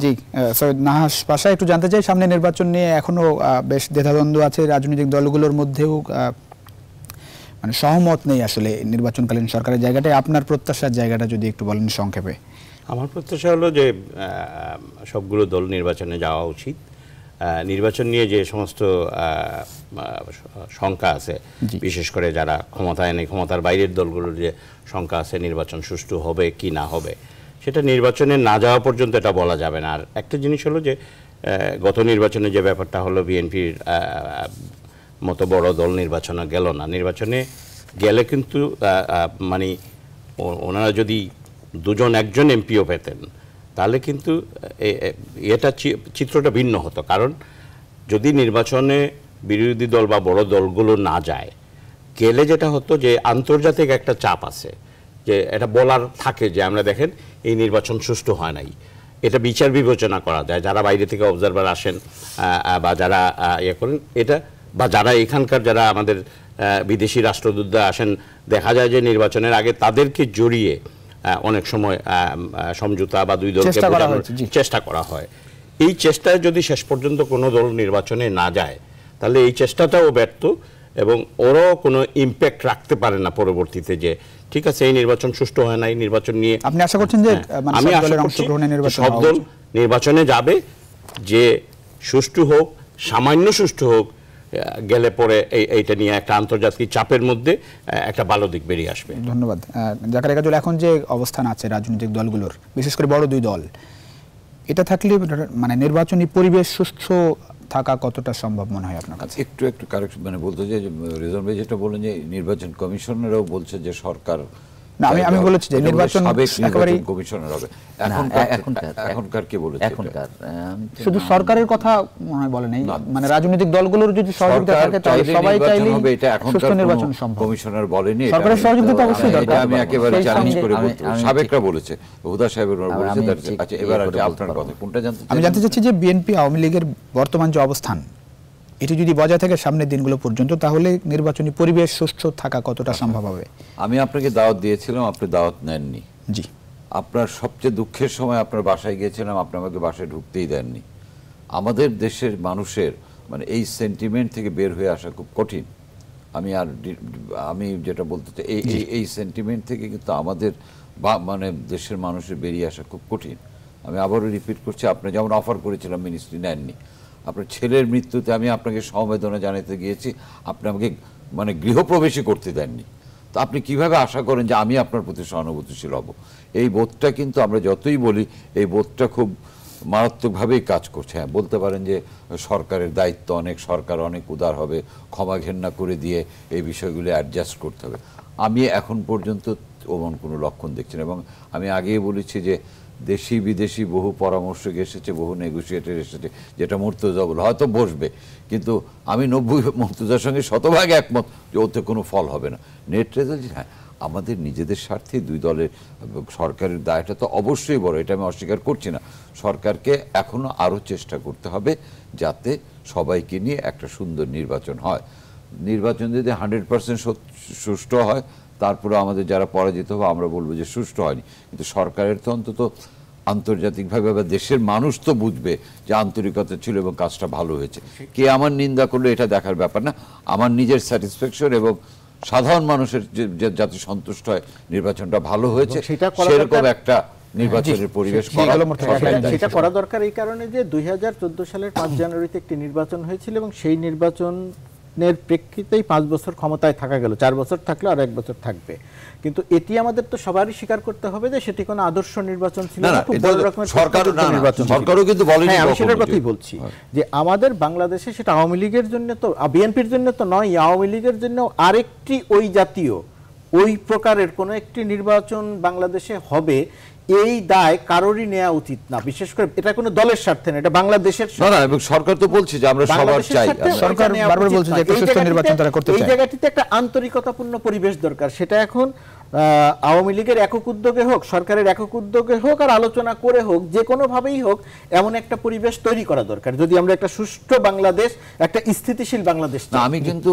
জি সৈয়দ নাহাস পাশা একটু জানতে চাই সামনে নির্বাচন নিয়ে এখনো বেশ দ্বিধাদ্বন্দ্ব আছে রাজনৈতিক দলগুলোর মধ্যেও মানে সহমত নেই আসলে নির্বাচনকালীন সরকারের জায়গাটায় আপনার প্রত্যাশার জায়গাটা যদি একটু বলেন সংক্ষেপে আমার প্রত্যাশা হলো যে সবগুলো দল নির্বাচনে যাওয়া উচিত নির্বাচন নিয়ে যে সমস্ত শঙ্কা আছে বিশেষ করে যারা ক্ষমতায় নেই ক্ষমতার বাইরের দলগুলোর যে শঙ্কা আছে নির্বাচন সুষ্ঠু হবে কি না হবে সেটা নির্বাচনে না যাওয়া পর্যন্ত এটা বলা যাবে না আর একটা জিনিস হলো যে গত নির্বাচনে যে ব্যাপারটা হলো বিএনপির মতো বড় দল নির্বাচনে গেল না নির্বাচনে গেলে কিন্তু মানে ওনারা যদি দুজন একজন এমপিও পেতেন তাহলে কিন্তু এটা চিত্রটা ভিন্ন হতো কারণ যদি নির্বাচনে বিরোধী দল বা বড় দলগুলো না যায় গেলে যেটা হতো যে আন্তর্জাতিক একটা চাপ আছে যে এটা বলার থাকে যে আমরা দেখেন এই নির্বাচন সুষ্ঠু হয় নাই এটা বিচার বিবেচনা করা যায় যারা বাইরে থেকে অবজারভার আসেন বা যারা ইয়ে করেন এটা বা যারা এখানকার যারা আমাদের বিদেশি রাষ্ট্রদূতরা আসেন দেখা যায় যে নির্বাচনের আগে তাদেরকে জড়িয়ে অনেক সময় সমঝোতা বা দুই দলকে চেষ্টা করা হয় এই চেষ্টায় যদি শেষ পর্যন্ত কোনো দল নির্বাচনে না যায় তাহলে এই চেষ্টাটাও ব্যর্থ এবং ওরও কোনো ইম্প্যাক্ট রাখতে পারে না পরবর্তীতে যে ঠিক আছে এই নির্বাচন সুষ্ঠু হয় না এই নির্বাচন নিয়ে আপনি আশা করছেন যে হ্যাঁ, মানে আমি সব দল নির্বাচনে যাবে যে সুষ্ঠু হোক সামান্য সুষ্ঠু হোক গেলে পরে এইটা নিয়ে একটা আন্তর্জাতিক চাপের মধ্যে একটা ভালো দিক বেরিয়ে আসবে ধন্যবাদ জাকারিয়া কাজল এখন যে অবস্থান আছে রাজনৈতিক দলগুলোর বিশেষ করে বড় দুই দল এটা থাকলে মানে নির্বাচনী পরিবেশ সুস্থ থাকা কতটা সম্ভব মনে হয় আপনার কাছে একটু একটু কারেক্ট মানে বলতে যে রিজার্ভে যেটা বলেন যে নির্বাচন কমিশনারও বলছে যে সরকার না আমি আমি বলেছি যে নির্বাচন একেবারে কমিশনের হবে এখনকার বলেছে এখনকার শুধু সরকারের কথা মনে হয় বলে নাই মানে রাজনৈতিক দলগুলোর যদি সহযোগিতা থাকে তাহলে সবাই হবে এটা এখনকার নির্বাচন সম্ভব কমিশনার বলেনি সরকারের সহযোগিতা অবশ্যই দরকার আমি একেবারে চ্যালেঞ্জ করে সাবেকরা বলেছে হুদা সাহেবের বলেছে আচ্ছা এবার আপনার কথা কোনটা জানতে আমি জানতে চাচ্ছি যে বিএনপি আওয়ামী লীগের বর্তমান যে অবস্থান এটি যদি বজায় থাকে সামনের দিনগুলো পর্যন্ত তাহলে নির্বাচনী পরিবেশ সুস্থ থাকা কতটা আচ্ছা। সম্ভব হবে আমি আপনাকে দাওয়াত দিয়েছিলাম আপনি দাওয়াত নেননি জি আপনার সবচেয়ে দুঃখের সময় আপনার বাসায় গিয়েছিলাম আপনি আমাকে বাসায় ঢুকতেই দেননি আমাদের দেশের মানুষের মানে এই সেন্টিমেন্ট থেকে বের হয়ে আসা খুব কঠিন আমি আর আমি যেটা বলতে চাই এই এই সেন্টিমেন্ট থেকে কিন্তু আমাদের বা মানে দেশের মানুষের বেরিয়ে আসা খুব কঠিন আমি আবারও রিপিট করছি আপনি যেমন অফার করেছিলাম মিনিস্ট্রি নেননি আপনার ছেলের মৃত্যুতে আমি আপনাকে সমবেদনা জানাতে গিয়েছি আপনি আমাকে মানে গৃহপ্রবেশই করতে দেননি তো আপনি কিভাবে আশা করেন যে আমি আপনার প্রতি সহানুভূতিশীল হব এই বোধটা কিন্তু আমরা যতই বলি এই বোধটা খুব মারাত্মকভাবেই কাজ করছে হ্যাঁ বলতে পারেন যে সরকারের দায়িত্ব অনেক সরকার অনেক উদার হবে ক্ষমা ঘেন্না করে দিয়ে এই বিষয়গুলি অ্যাডজাস্ট করতে হবে আমি এখন পর্যন্ত ওমন কোনো লক্ষণ দেখছি না এবং আমি আগেই বলেছি যে দেশি বিদেশি বহু পরামর্শক এসেছে বহু নেগোসিয়েটার এসেছে যেটা মুর্তজা বলে হয়তো বসবে কিন্তু আমি নব্বই মুর্তজার সঙ্গে শতভাগ একমত যে ওতে কোনো ফল হবে না নেট রেজাল্ট হ্যাঁ আমাদের নিজেদের স্বার্থে দুই দলের সরকারের দায়টা তো অবশ্যই বড় এটা আমি অস্বীকার করছি না সরকারকে এখনও আরও চেষ্টা করতে হবে যাতে সবাইকে নিয়ে একটা সুন্দর নির্বাচন হয় নির্বাচন যদি হান্ড্রেড পার্সেন্ট সুষ্ঠু হয় তারপরে আমাদের যারা পরাজিত হবে আমরা বলবো যে সুষ্ঠু হয়নি কিন্তু সরকারের তো অন্তত আন্তর্জাতিকভাবে বা দেশের মানুষ তো বুঝবে যে আন্তরিকতা ছিল এবং কাজটা ভালো হয়েছে কে আমার নিন্দা করলো এটা দেখার ব্যাপার না আমার নিজের স্যাটিসফ্যাকশন এবং সাধারণ মানুষের যাতে সন্তুষ্ট হয় নির্বাচনটা ভালো হয়েছে সেরকম একটা হ্যাঁ, সেটা করা দরকার এই কারণে যে দুই সালের পাঁচ জানুয়ারিতে একটি নির্বাচন হয়েছিল এবং সেই নির্বাচন প্রশ্নের প্রেক্ষিতেই পাঁচ বছর ক্ষমতায় থাকা গেল চার বছর থাকলে আর এক বছর থাকবে কিন্তু এটি আমাদের তো সবারই স্বীকার করতে হবে যে সেটি কোনো আদর্শ নির্বাচন ছিল না খুব বড় রকমের নির্বাচন সরকারও কিন্তু হ্যাঁ, আমি সেটার কথাই বলছি হ্যাঁ। যে আমাদের বাংলাদেশে সেটা আওয়ামী লীগের জন্য তো বিএনপির জন্য তো নয় আওয়ামী লীগের জন্য আরেকটি ওই জাতীয় ওই প্রকারের কোনো একটি নির্বাচন বাংলাদেশে হবে এই দায় কারোরই নেওয়া উচিত না বিশেষ করে এটা কোনো দলের স্বার্থে না এটা বাংলাদেশের না না এবং সরকার তো বলছে যে আমরা সবার চাই সরকার বারবার বলছে যে একটা সুষ্ঠু নির্বাচন তারা করতে চায় এই জায়গাটিতে একটা আন্তরিকতাপূর্ণ পরিবেশ দরকার সেটা এখন আওয়ামী লীগের একক উদ্যোগে হোক সরকারের একক উদ্যোগে হোক আর আলোচনা করে হোক যে কোনোভাবেই হোক এমন একটা পরিবেশ তৈরি করা দরকার যদি আমরা একটা সুষ্ঠু বাংলাদেশ একটা স্থিতিশীল বাংলাদেশ আমি কিন্তু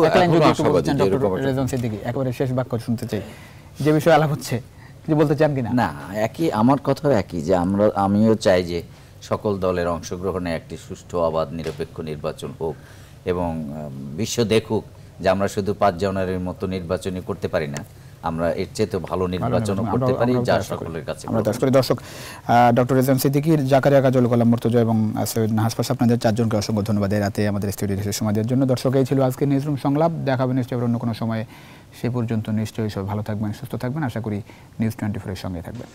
একবারে শেষ বাক্য শুনতে চাই যে বিষয়ে আলাপ হচ্ছে কিছু বলতে চান কিনা না একই আমার কথাও একই যে আমরা আমিও চাই যে সকল দলের অংশগ্রহণে একটি সুষ্ঠু অবাধ নিরপেক্ষ নির্বাচন হোক এবং বিশ্ব দেখুক যে আমরা শুধু পাঁচ জানুয়ারির মতো নির্বাচনই করতে পারি না আমরা এর চেয়ে ভালো নির্বাচন করতে পারি যা সকলের কাছে আমরা দর্শক দর্শক ডক্টর রেজাম সিদ্দিকির জাকারিয়া কাজল গোলাম মর্তজা এবং সৈয়দ নাহাজ পাশা আপনাদের চারজনকে অসংখ্য ধন্যবাদ এই রাতে আমাদের স্টুডিও এসে সময় দেওয়ার জন্য দর্শক এই ছিল আজকের নিউজরুম সংলাপ দেখাবে নিশ্চয়ই অন্য কোনো সময়ে সে পর্যন্ত নিশ্চয়ই সব ভালো থাকবেন সুস্থ থাকবেন আশা করি নিউজ টোয়েন্টি ফোরের সঙ্গে থাকবেন